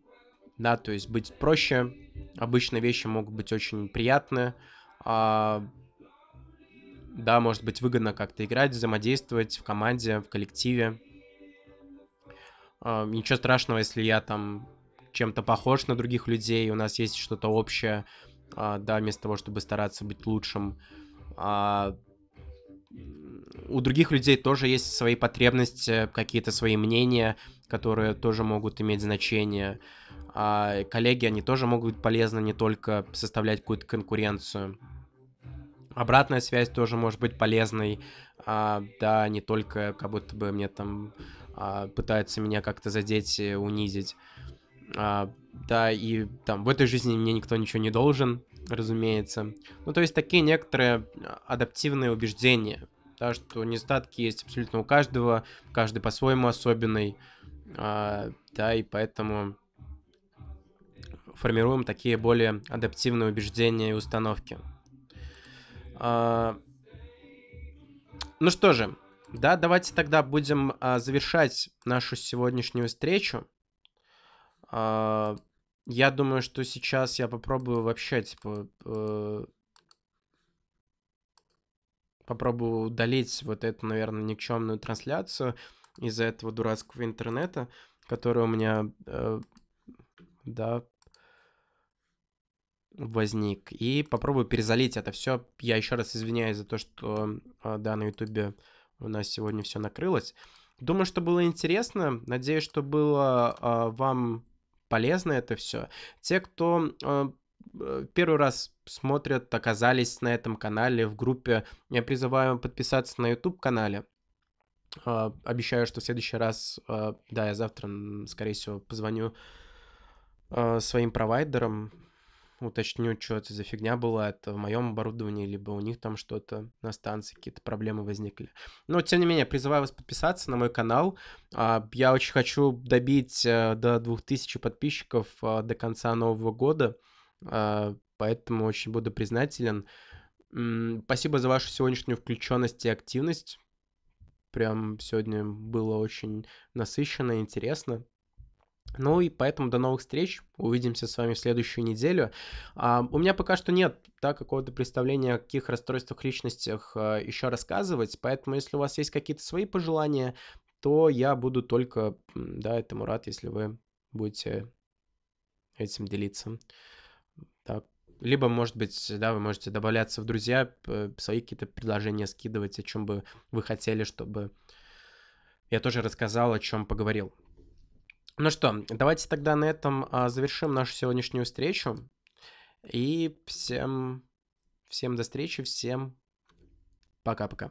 да, то есть быть проще, Обычно вещи могут быть очень приятны, а, да, может быть выгодно как-то играть, взаимодействовать в команде, в коллективе. А, ничего страшного, если я там чем-то похож на других людей, у нас есть что-то общее, а, да, вместо того, чтобы стараться быть лучшим. А, у других людей тоже есть свои потребности, какие-то свои мнения, которые тоже могут иметь значение. А коллеги, они тоже могут быть полезны не только составлять какую-то конкуренцию. Обратная связь тоже может быть полезной, а, да, не только как будто бы мне там а, пытаются меня как-то задеть, унизить. А, да, и там в этой жизни мне никто ничего не должен, разумеется. Ну, то есть такие некоторые а, адаптивные убеждения, да, что недостатки есть абсолютно у каждого, каждый по-своему особенный, а, да, и поэтому формируем такие более адаптивные убеждения и установки. А, ну что же, да, давайте тогда будем а, завершать нашу сегодняшнюю встречу. А, я думаю, что сейчас я попробую вообще, типа... Э, попробую удалить вот эту, наверное, никчемную трансляцию из-за этого дурацкого интернета, который у меня... Э, да, возник. И попробую перезалить это все. Я еще раз извиняюсь за то, что э, да, на Ютубе у нас сегодня все накрылось. Думаю, что было интересно. Надеюсь, что было а, вам полезно это все. Те, кто а, э, первый раз смотрят, оказались на этом канале, в группе, я призываю подписаться на YouTube-канале. Э, а, обещаю, что в следующий раз, э, да, я завтра, скорее всего, позвоню своим провайдерам, уточню, что это за фигня была, это в моем оборудовании, либо у них там что-то на станции, какие-то проблемы возникли. Но, тем не менее, призываю вас подписаться на мой канал. А, я очень хочу добить э, до 2000 подписчиков э, до конца Нового года, э, поэтому очень буду признателен. Спасибо за вашу сегодняшнюю включенность и активность. Прям сегодня было очень насыщенно и интересно. Ну и поэтому до новых встреч. Увидимся с вами в следующую неделю. А, у меня пока что нет да, какого-то представления, о каких расстройствах личностях а, еще рассказывать. Поэтому, если у вас есть какие-то свои пожелания, то я буду только да, этому рад, если вы будете этим делиться. Так. Либо, может быть, да, вы можете добавляться в друзья, свои какие-то предложения скидывать, о чем бы вы хотели, чтобы я тоже рассказал, о чем поговорил. Ну что, давайте тогда на этом а, завершим нашу сегодняшнюю встречу. И всем, всем до встречи, всем пока-пока.